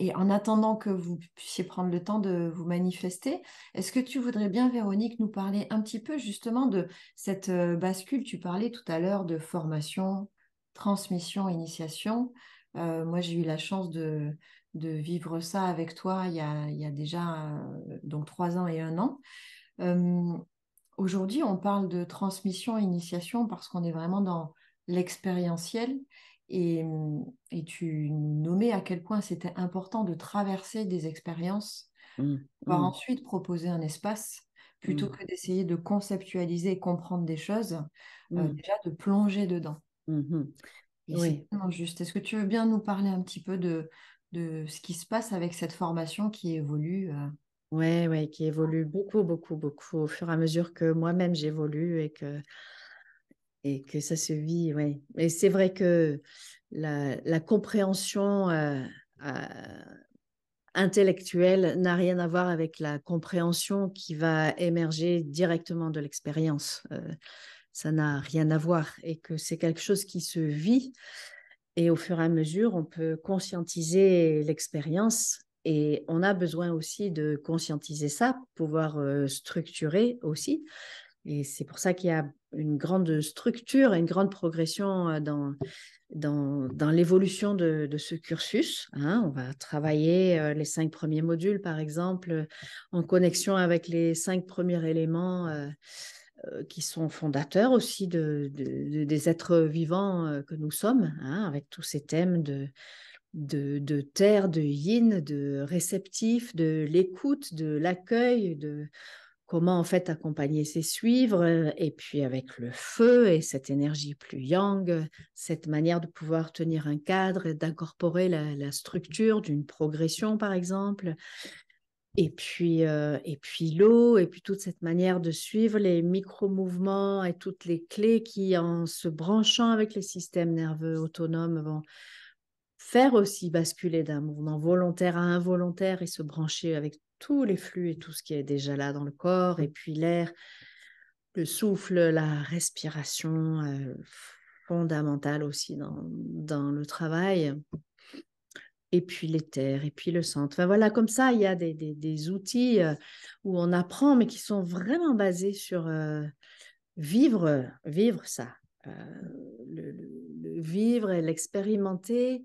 et en attendant que vous puissiez prendre le temps de vous manifester, est-ce que tu voudrais bien, Véronique, nous parler un petit peu justement de cette bascule Tu parlais tout à l'heure de formation, transmission, initiation. moi, j'ai eu la chance de, vivre ça avec toi il y a, déjà donc trois ans et un an. Aujourd'hui, on parle de transmission et initiation parce qu'on est vraiment dans l'expérientiel et, mm, tu nommais à quel point c'était important de traverser des expériences mmh, voire pour mmh. ensuite proposer un espace plutôt mmh. que d'essayer de conceptualiser et comprendre des choses, euh, déjà de plonger dedans. juste. Est-ce que tu veux bien nous parler un petit peu de, de ce qui se passe avec cette formation qui évolue euh? Oui, ouais, qui évolue beaucoup, beaucoup, beaucoup au fur et à mesure que moi-même j'évolue et que, et que ça se vit. Ouais. Et c'est vrai que la, compréhension euh, euh, intellectuelle n'a rien à voir avec la compréhension qui va émerger directement de l'expérience. Euh, ça n'a rien à voir et que c'est quelque chose qui se vit. Et au fur et à mesure, on peut conscientiser l'expérience et on a besoin aussi de conscientiser ça pouvoir structurer aussi. Et c'est pour ça qu'il y a une grande structure, une grande progression dans, dans, l'évolution de, ce cursus. Hein. on va travailler les cinq premiers modules, par exemple, en connexion avec les cinq premiers éléments qui sont fondateurs aussi de, des êtres vivants que nous sommes, hein, avec tous ces thèmes de, de, terre, de yin, de réceptif, de l'écoute, de l'accueil, de comment en fait accompagner ses suivre, euh, et puis avec le feu et cette énergie plus yang, cette manière de pouvoir tenir un cadre d'incorporer la, structure d'une progression par exemple, et puis, euh, et puis l'eau, et puis toute cette manière de suivre les micro-mouvements et toutes les clés qui en se branchant avec les systèmes nerveux autonomes vont faire aussi basculer d'un mouvement volontaire à involontaire et se brancher avec tous les flux et tout ce qui est déjà là dans le corps, et puis l'air, le souffle, la respiration euh, fondamentale aussi dans, dans, le travail, et puis l'éther, et puis le centre. Enfin voilà, comme ça, il y a des, des, outils euh, où on apprend, mais qui sont vraiment basés sur euh, vivre, vivre ça. le, vivre et l'expérimenter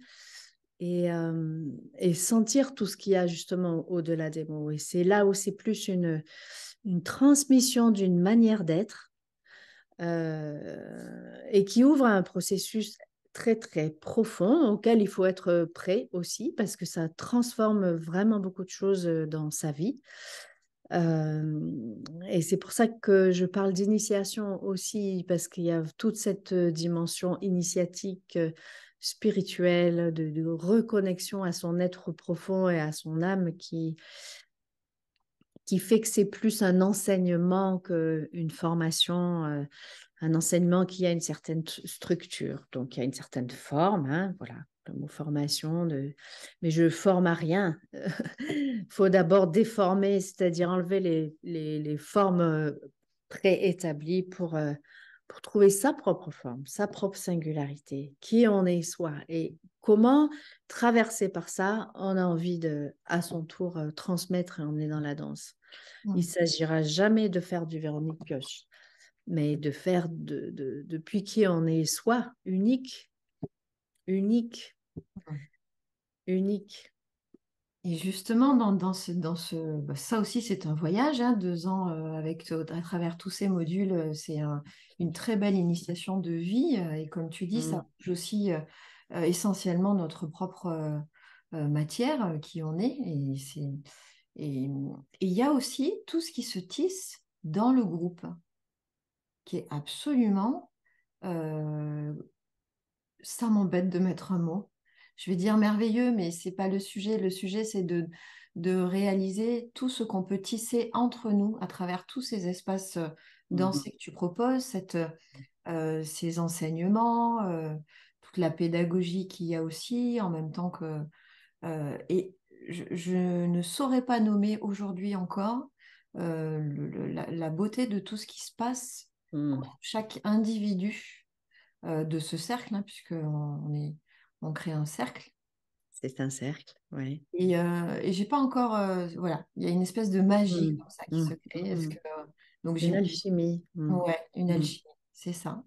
euh, et, sentir tout ce qu'il y a justement au-delà des mots. Et c'est là où c'est plus une, transmission d'une manière d'être euh, et qui ouvre un processus très très profond auquel il faut être prêt aussi parce que ça transforme vraiment beaucoup de choses euh, dans sa vie et c'est pour ça que je parle d'initiation aussi, parce qu'il y a toute cette dimension initiatique, spirituelle, de, reconnexion à son être profond et à son âme qui, qui fait que c'est plus un enseignement qu'une formation, un enseignement qui a une certaine structure, donc qui a une certaine forme, hein, voilà, mot formation, de... mais je forme à rien. Il faut d'abord déformer, c'est-à-dire enlever les, formes euh, préétablies pour, euh, pour trouver sa propre forme, sa propre singularité, qui on est soi et comment, traversé par ça, on a envie de, à son tour, euh, transmettre et emmener dans la danse. Il ne s'agira jamais de faire du Véronique Pioche, mais de faire depuis qui on est soi, unique, unique unique. Et justement, dans, ce, dans ce, bah, ça aussi, c'est un voyage, hein, deux ans euh, avec, à travers tous ces modules, euh, c'est une très belle initiation de vie. Euh, et comme tu dis, ça bouge mmh. aussi essentiellement notre propre matière qui on est. Et il y a aussi tout ce qui se tisse dans le groupe, qui est absolument... ça m'embête de mettre un mot, je vais dire merveilleux, mais ce n'est pas le sujet. Le sujet, c'est de, de réaliser tout ce qu'on peut tisser entre nous à travers tous ces espaces euh, mmh dans que tu proposes, cette, euh, euh, ces enseignements, toute la pédagogie qu'il y a aussi, en même temps que... et je, ne saurais pas nommer aujourd'hui encore la, beauté de tout ce qui se passe mmh. chaque individu de ce cercle, puisqu'on hein, puisque est on crée un cercle. C'est un cercle, oui. Et, euh, et j'ai pas encore, euh, voilà, il y a une espèce de magie dans mmh. ça qui mmh. se crée. Mmh. Que, euh, une alchimie. Ouais, une alchimie, c'est ça.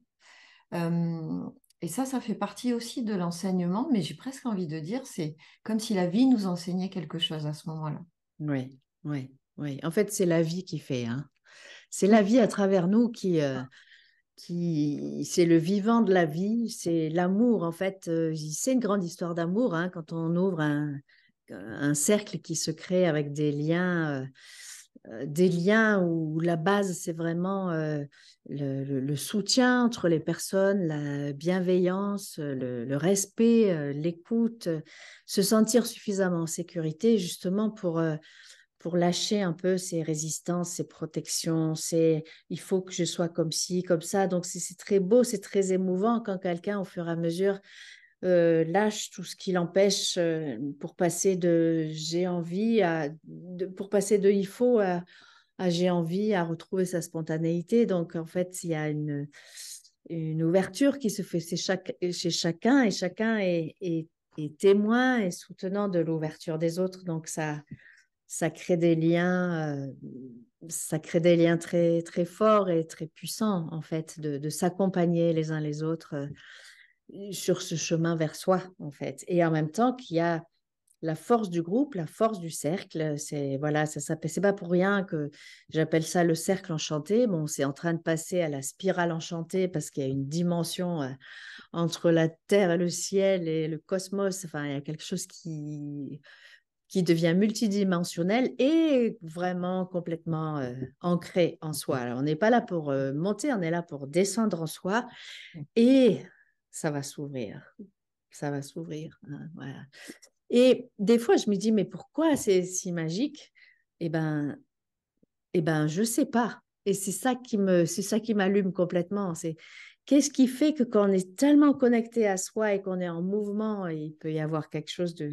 et ça, ça fait partie aussi de l'enseignement, mais j'ai presque envie de dire, c'est comme si la vie nous enseignait quelque chose à ce moment-là. Oui, oui, oui. En fait, c'est la vie qui fait. Hein. C'est la vie à travers nous qui, euh, ah qui c'est le vivant de la vie, c'est l'amour en fait. Euh, c'est une grande histoire d'amour hein, quand on ouvre un, cercle qui se crée avec des liens, euh, euh, des liens où la base c'est vraiment le, soutien entre les personnes, la bienveillance, le, respect, l'écoute, se sentir suffisamment en sécurité justement pour pour lâcher un peu ces résistances, ces protections, c'est il faut que je sois comme ci, comme ça. Donc c'est très beau, c'est très émouvant quand quelqu'un, au fur et à mesure, euh, lâche tout ce qui l'empêche euh, pour passer de j'ai envie à pour passer de il faut à, j'ai envie à retrouver sa spontanéité. Donc en fait, il y a une une ouverture qui se fait chez, chacun et chacun est, est témoin et soutenant de l'ouverture des autres. Donc ça, ça crée des liens, euh, ça crée des liens très, très forts et très puissants, en fait, de, s'accompagner les uns les autres euh, sur ce chemin vers soi, en fait. Et en même temps qu'il y a la force du groupe, la force du cercle, c'est voilà, ça c'est pas pour rien que j'appelle ça le cercle enchanté. Bon, c'est en train de passer à la spirale enchantée parce qu'il y a une dimension euh, entre la terre et le ciel et le cosmos. Enfin, il y a quelque chose qui qui devient multidimensionnel et vraiment complètement euh, ancré en soi. Mmh. Alors, on n'est pas là pour euh, monter, on est là pour descendre en soi mmh. et ça va s'ouvrir. Ça va s'ouvrir. Hein, voilà. Et des fois, je me dis, mais pourquoi c'est si magique Eh bien, et eh ben, je ne sais pas. Et c'est ça qui me, c'est ça qui m'allume complètement. C'est qu'est-ce qui fait que quand on est tellement connecté à soi et qu'on est en mouvement, il peut y avoir quelque chose de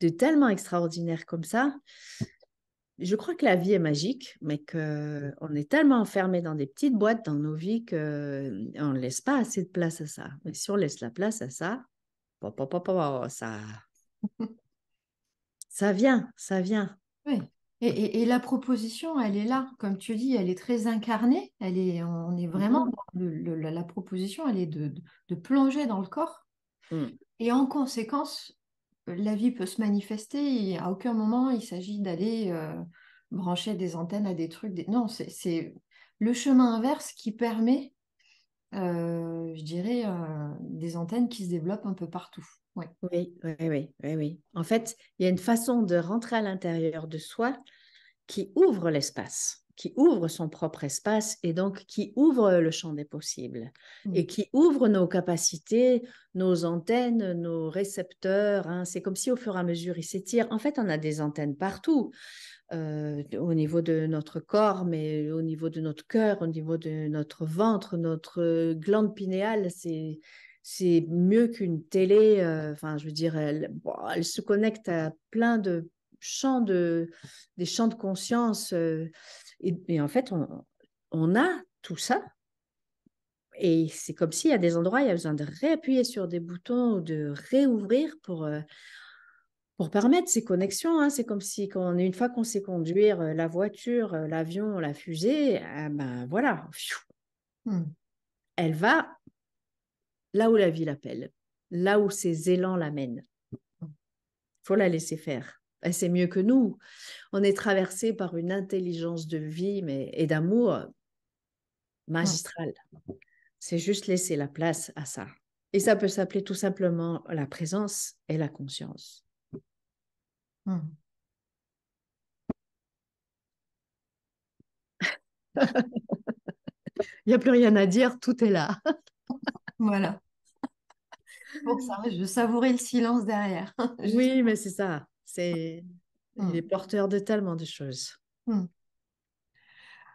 de tellement extraordinaire comme ça. Je crois que la vie est magique, mais qu'on est tellement enfermé dans des petites boîtes dans nos vies qu'on euh, ne laisse pas assez de place à ça. Mais si on laisse la place à ça, ça, ça vient, ça vient. Oui. Et, la proposition, elle est là, comme tu dis, elle est très incarnée. Elle est, on est vraiment mm-hmm. la, proposition, elle est de, de, plonger dans le corps. Mm. Et en conséquence, euh, la vie peut se manifester. Et à aucun moment, il s'agit d'aller euh, brancher des antennes à des trucs. Non, c'est le chemin inverse qui permet, euh, je dirais, des antennes qui se développent un peu partout. Oui, oui, oui, oui, oui. En fait, il y a une façon de rentrer à l'intérieur de soi qui ouvre l'espace qui ouvre son propre espace et donc qui ouvre le champ des possibles et qui ouvre nos capacités, nos antennes, nos récepteurs. Hein. C'est comme si au fur et à mesure, il s'étire. En fait, on a des antennes partout, euh, au niveau de notre corps, mais au niveau de notre cœur, au niveau de notre ventre, notre glande pinéale, c'est c'est mieux qu'une télé. Euh, enfin, je veux dire, elle, elle, se connecte à plein de champs de des champs de conscience. Euh, et, en fait, on, a tout ça. Et c'est comme s'il y a des endroits, il y a besoin de réappuyer sur des boutons ou de réouvrir pour, euh, pour permettre ces connexions. Hein. C'est comme si, quand une fois qu'on sait conduire euh, la voiture, euh, l'avion, la fusée, ah ben voilà, hmm. elle va là où la vie l'appelle, là où ses élans l'amènent. Il hmm. faut la laisser faire. Ben, c'est mieux que nous. On est traversé par une intelligence de vie mais, et d'amour magistrale. C'est juste laisser la place à ça. Et ça peut s'appeler tout simplement la présence et la conscience. Hmm. Il n'y a plus rien à dire, tout est là. voilà. Pour ça, je savourais le silence derrière. oui, mais c'est ça. C'est, Il hmm. est porteur de tellement de choses. Hmm.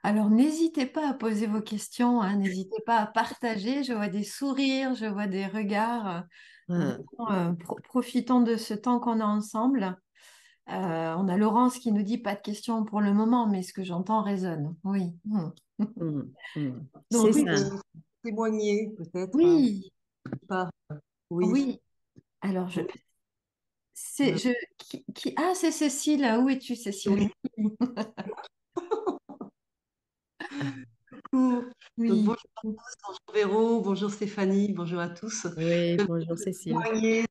Alors n'hésitez pas à poser vos questions, hein, n'hésitez pas à partager. Je vois des sourires, je vois des regards. Hein. Euh, profitons de ce temps qu'on a ensemble. Euh, on a Laurence qui nous dit pas de questions pour le moment, mais ce que j'entends résonne. Oui. Hmm. Donc, oui, ça. Euh, témoigner peut-être. Oui. Hein. pas. oui. oui. Alors, je, c'est, mm. qui, ah, c'est Cécile. Ah Où es-tu, Cécile bonjour à bonjour Véro, bonjour Stéphanie, bonjour à tous. Oui, je bonjour Cécile.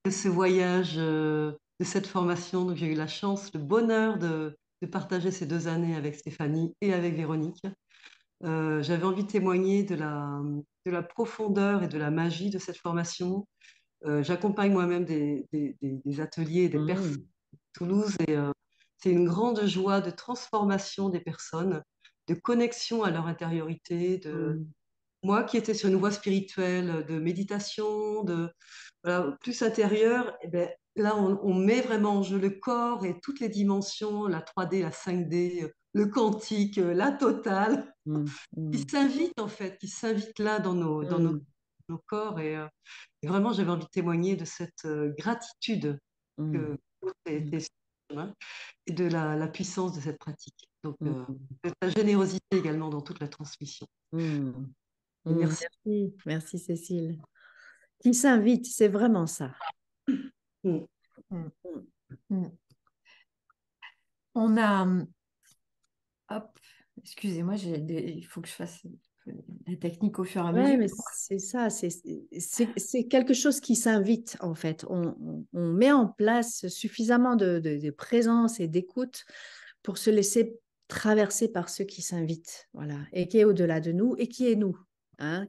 de ce voyage, euh, de cette formation. Donc, j'ai eu la chance, le bonheur de, partager ces deux années avec Stéphanie et avec Véronique. Euh, j'avais envie de témoigner de la profondeur et de la magie de cette formation, euh, j'accompagne moi-même des, ateliers, des personnes à mmh. Toulouse, et euh, c'est une grande joie de transformation des personnes, de connexion à leur intériorité, de... Mmh. moi qui étais sur une voie spirituelle de méditation, de plus intérieure, et eh ben, là on, met vraiment en jeu le corps et toutes les dimensions, la 3D, la 5D, le quantique, euh, la totale, mmh. qui s'invite en fait, qui s'invite là dans nos, dans nos nos corps. Euh, et, vraiment, j'avais envie de témoigner de cette euh, gratitude que mmh. Mmh. et de la, puissance de cette pratique. Donc, mmh. euh, de la générosité également dans toute la transmission. Merci. merci. merci. Cécile. Qui s'invite, c'est vraiment ça. On a. Hum, hop, excusez-moi, il faut que je fasse la technique au fur et à mesure. c'est ça, c'est quelque chose qui s'invite en fait. On, met en place suffisamment de, présence et d'écoute pour se laisser traverser par ceux qui s'invitent, voilà, et qui est au-delà de nous et qui est nous. Hein,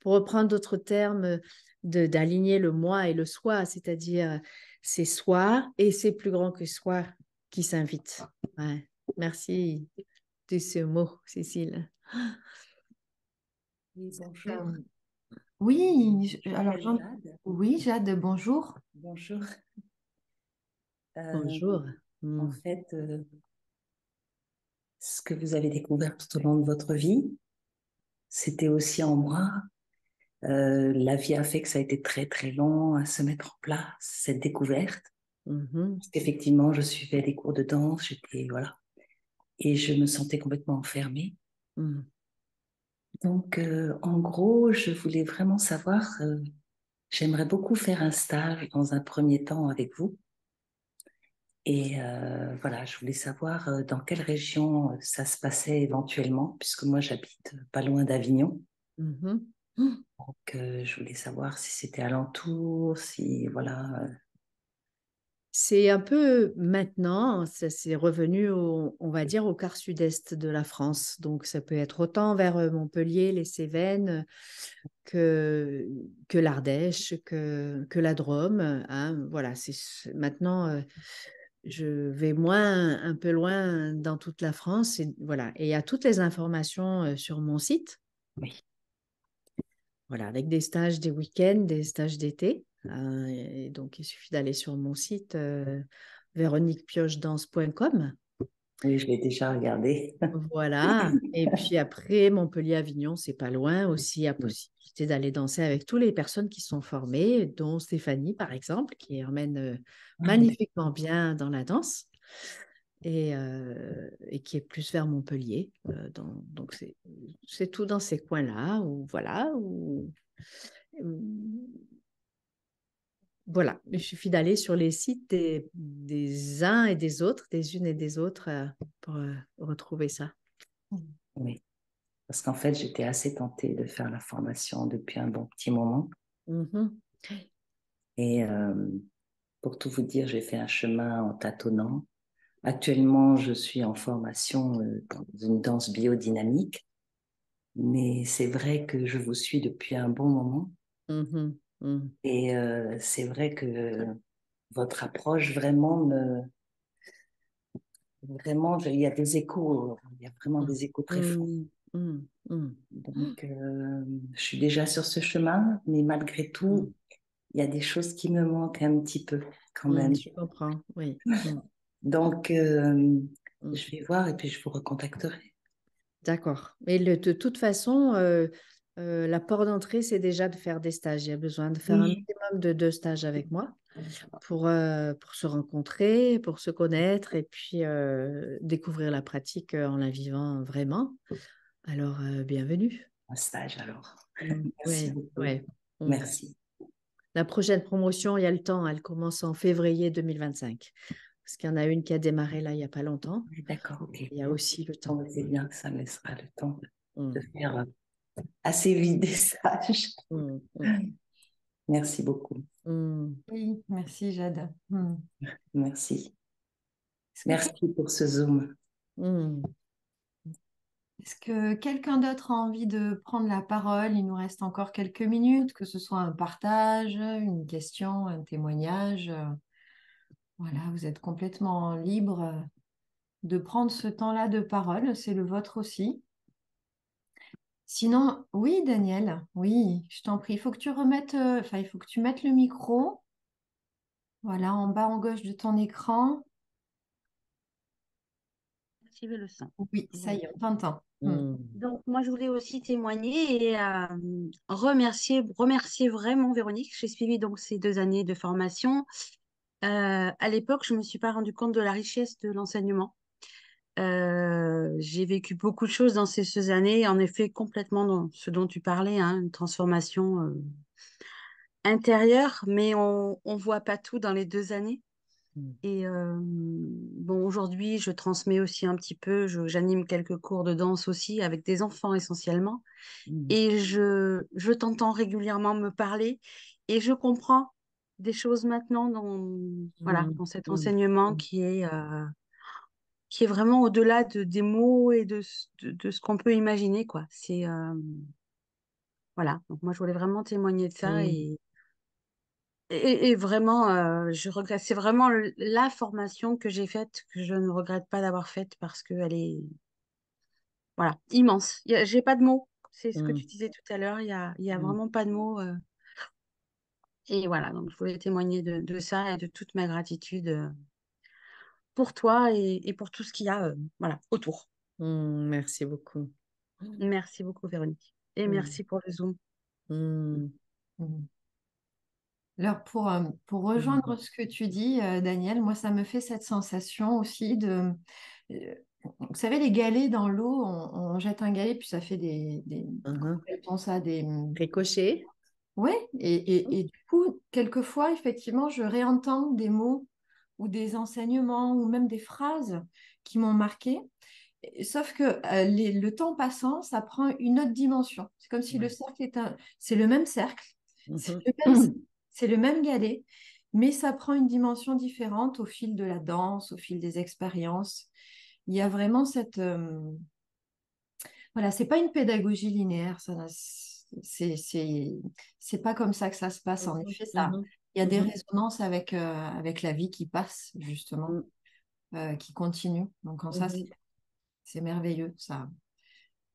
pour reprendre d'autres termes, d'aligner le moi et le soi, c'est-à-dire c'est soi et c'est plus grand que soi qui s'invite. Merci de ce mot, Cécile. Euh, oui, bonjour. oui, alors bonjour. Bonjour. Euh, bonjour. En hmm. fait, euh, ce que vous avez découvert tout au long de votre vie, c'était aussi en moi. la vie a fait que ça a été très très long à se mettre en place, cette découverte. Hmm. Parce qu'effectivement, je suivais des cours de danse, j'étais, voilà. Et je me sentais complètement enfermée. Hmm. Donc, euh, en gros, je voulais vraiment savoir, euh, j'aimerais beaucoup faire un stage dans un premier temps avec vous. Et euh, voilà, je voulais savoir dans quelle région ça se passait éventuellement, puisque moi j'habite pas loin d'Avignon. Mmh Donc, je voulais savoir si c'était alentour, si voilà, c'est un peu maintenant, c'est revenu, on va dire, au quart sud-est de la France. Donc, ça peut être autant vers euh, Montpellier, les Cévennes, que, que l'Ardèche, que, la Drôme. Hein. Voilà, c'est maintenant. Euh, je vais moins un peu loin dans toute la France et voilà et il y a toutes les informations euh, sur mon site oui. voilà avec des stages des week-ends des stages d'été Hein, donc, il suffit d'aller sur mon site euh, véroniquepiochedance.com. Oui, je l'ai déjà regardé. voilà. Et puis après, Montpellier-Avignon, c'est pas loin aussi. à possibilité d'aller danser avec toutes les personnes qui sont formées, dont Stéphanie, par exemple, qui emmène euh, magnifiquement bien dans la danse. Et, euh, qui est plus vers Montpellier. Euh, dans, donc c'est tout dans ces coins-là, ou voilà, ou voilà, il suffit d'aller sur les sites des, uns et des autres, des unes et des autres, euh, pour euh, retrouver ça. Oui, parce qu'en fait, j'étais assez tentée de faire la formation depuis un bon petit moment. Mmh et euh, pour tout vous dire, j'ai fait un chemin en tâtonnant. Actuellement, je suis en formation dans une danse biodynamique, mais c'est vrai que je vous suis depuis un bon moment. Mmh Mm. Et euh, c'est vrai que votre approche vraiment me. Vraiment, il y a des échos, il y a vraiment des échos très forts. Mm. Mm. Donc, euh, je suis déjà sur ce chemin, mais malgré tout, il y a des choses qui me manquent un petit peu quand même. Je comprends, oui. Donc, euh, je vais voir et puis je vous recontacterai. D'accord. Mais de toute façon, la porte d'entrée, c'est déjà de faire des stages. Il y a besoin de faire un minimum de deux stages avec moi pour, pour se rencontrer, pour se connaître et puis découvrir la pratique en la vivant vraiment. Alors, bienvenue. Un stage alors. Mmh, Merci. Merci. La prochaine promotion, il y a le temps, elle commence en février 2025 parce qu'il y en a une qui a démarré là il n'y a pas longtemps. D'accord, Il y a aussi le temps. C'est bien, ça laissera le temps de mmh. faire assez vite et sage. Mmh, mmh. Merci beaucoup. Mmh. Oui, merci Jade. Merci. Merci pour ce Zoom. Est-ce que quelqu'un d'autre a envie de prendre la parole Il nous reste encore quelques minutes, que ce soit un partage, une question, un témoignage. Voilà, vous êtes complètement libre de prendre ce temps-là de parole, c'est le vôtre aussi. Sinon, oui, Daniel, oui, je t'en prie, il faut que tu remettes, euh, enfin, il faut que tu mettes le micro. Voilà, en bas en gauche de ton écran. Activez le son. Oui, ça y est, on t'entend. Mmh. Mmh. Donc, moi, je voulais aussi témoigner et euh, remercier, remercier vraiment Véronique. J'ai suivi donc ces deux années de formation. Euh, à l'époque, je ne me suis pas rendu compte de la richesse de l'enseignement j'ai vécu beaucoup de choses dans ces, ces, années, en effet, complètement dans ce dont tu parlais, hein, une transformation intérieure, mais on ne voit pas tout dans les deux années. Mmh. Et bon, aujourd'hui, je transmets aussi un petit peu, j'anime quelques cours de danse aussi avec des enfants essentiellement. Mmh. Et je, je t'entends régulièrement me parler et je comprends des choses maintenant dans, voilà, mmh. dans cet enseignement qui est qui est vraiment au-delà de, des mots et de, ce qu'on peut imaginer. quoi. C'est euh, Voilà, donc moi je voulais vraiment témoigner de ça mmh. et, et, vraiment, euh, je regrette. C'est vraiment la formation que j'ai faite que je ne regrette pas d'avoir faite parce qu'elle est voilà, immense. J'ai pas de mots. C'est ce que mmh. tu disais tout à l'heure. Il n'y a, y a mmh. vraiment pas de mots. Euh. Et voilà, donc je voulais témoigner de, ça et de toute ma gratitude pour toi et, pour tout ce qu'il y a euh, voilà, autour. Mmh, merci beaucoup. Merci beaucoup, Véronique. Et mmh. merci pour le Zoom. Mmh. Alors, pour, euh, pour rejoindre ce que tu dis, euh, Daniel, moi, ça me fait cette sensation aussi de. Vous savez, les galets dans l'eau, on, jette un galet, puis ça fait des. des on à Des ricochets. Oui, et, et, du coup, quelquefois, effectivement, je réentends des mots ou des enseignements ou même des phrases qui m'ont marqué. Sauf que euh, le temps passant, ça prend une autre dimension. C'est comme si le cercle est un, c'est le même cercle, mhm. c'est le, même, galet, mais ça prend une dimension différente au fil de la danse, au fil des expériences. Il y a vraiment cette, euh, voilà, c'est pas une pédagogie linéaire, ça, c'est c'est pas comme ça que ça se passe. En effet, ça, il y a des mmh résonances avec, euh, avec la vie qui passe, justement, mmh. euh, qui continue. Donc, ça, c'est merveilleux. Ça,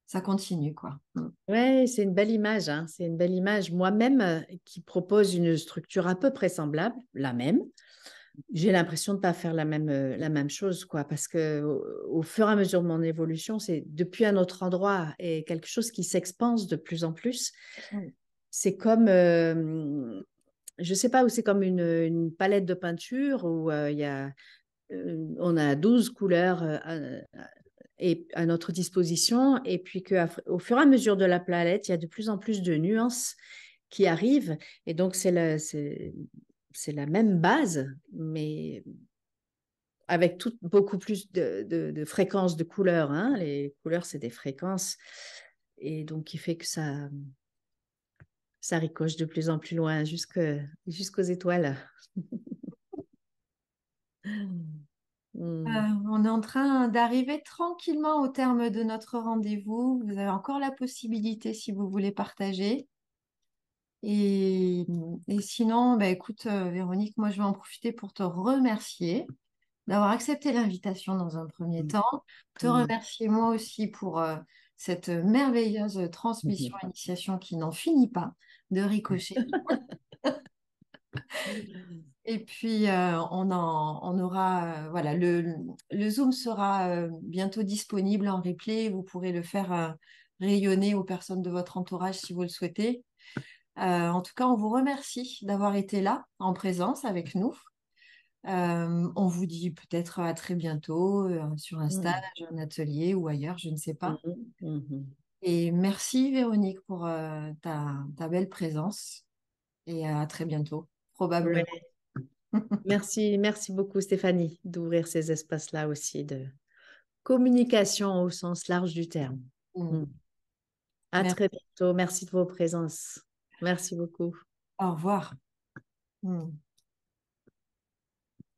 ça continue, quoi. Mmh. Ouais, c'est une belle image. Hein. C'est une belle image. Moi-même, euh, qui propose une structure à peu près semblable, la même, j'ai l'impression de ne pas faire la même, la même chose, quoi. Parce que au, fur et à mesure de mon évolution, c'est depuis un autre endroit et quelque chose qui s'expanse de plus en plus. C'est comme je sais pas, où c'est comme une, palette de peinture où euh, il y a, euh, on a 12 couleurs euh, et à notre disposition, et puis qu'au fur et à mesure de la palette, il y a de plus en plus de nuances qui arrivent, et donc c'est la, la même base, mais avec beaucoup plus de, fréquences de couleurs. Hein. Les couleurs, c'est des fréquences, et donc qui fait que ça, ça ricoche de plus en plus loin jusqu'aux étoiles. Hmm. Euh, on est en train d'arriver tranquillement au terme de notre rendez-vous. Vous avez encore la possibilité si vous voulez partager. Et, sinon, bah, écoute, euh, Véronique, moi je vais en profiter pour te remercier d'avoir accepté l'invitation dans un premier hmm. temps. Te hmm. remercier moi aussi pour euh, cette merveilleuse transmission, initiation qui n'en finit pas de ricochet. Et puis, euh, on, en, on aura, euh, voilà, le, Zoom sera euh, bientôt disponible en replay. Vous pourrez le faire rayonner aux personnes de votre entourage si vous le souhaitez. en tout cas, on vous remercie d'avoir été là, en présence avec nous. on vous dit peut-être à très bientôt sur un mmh. stage, un atelier ou ailleurs, je ne sais pas. Mmh mmh et merci Véronique pour euh, ta, belle présence et à très bientôt, probablement. merci, merci beaucoup Stéphanie d'ouvrir ces espaces-là aussi de communication au sens large du terme. Mm. Mm. À très bientôt. Merci de vos présences. Merci beaucoup. Au revoir. Mm.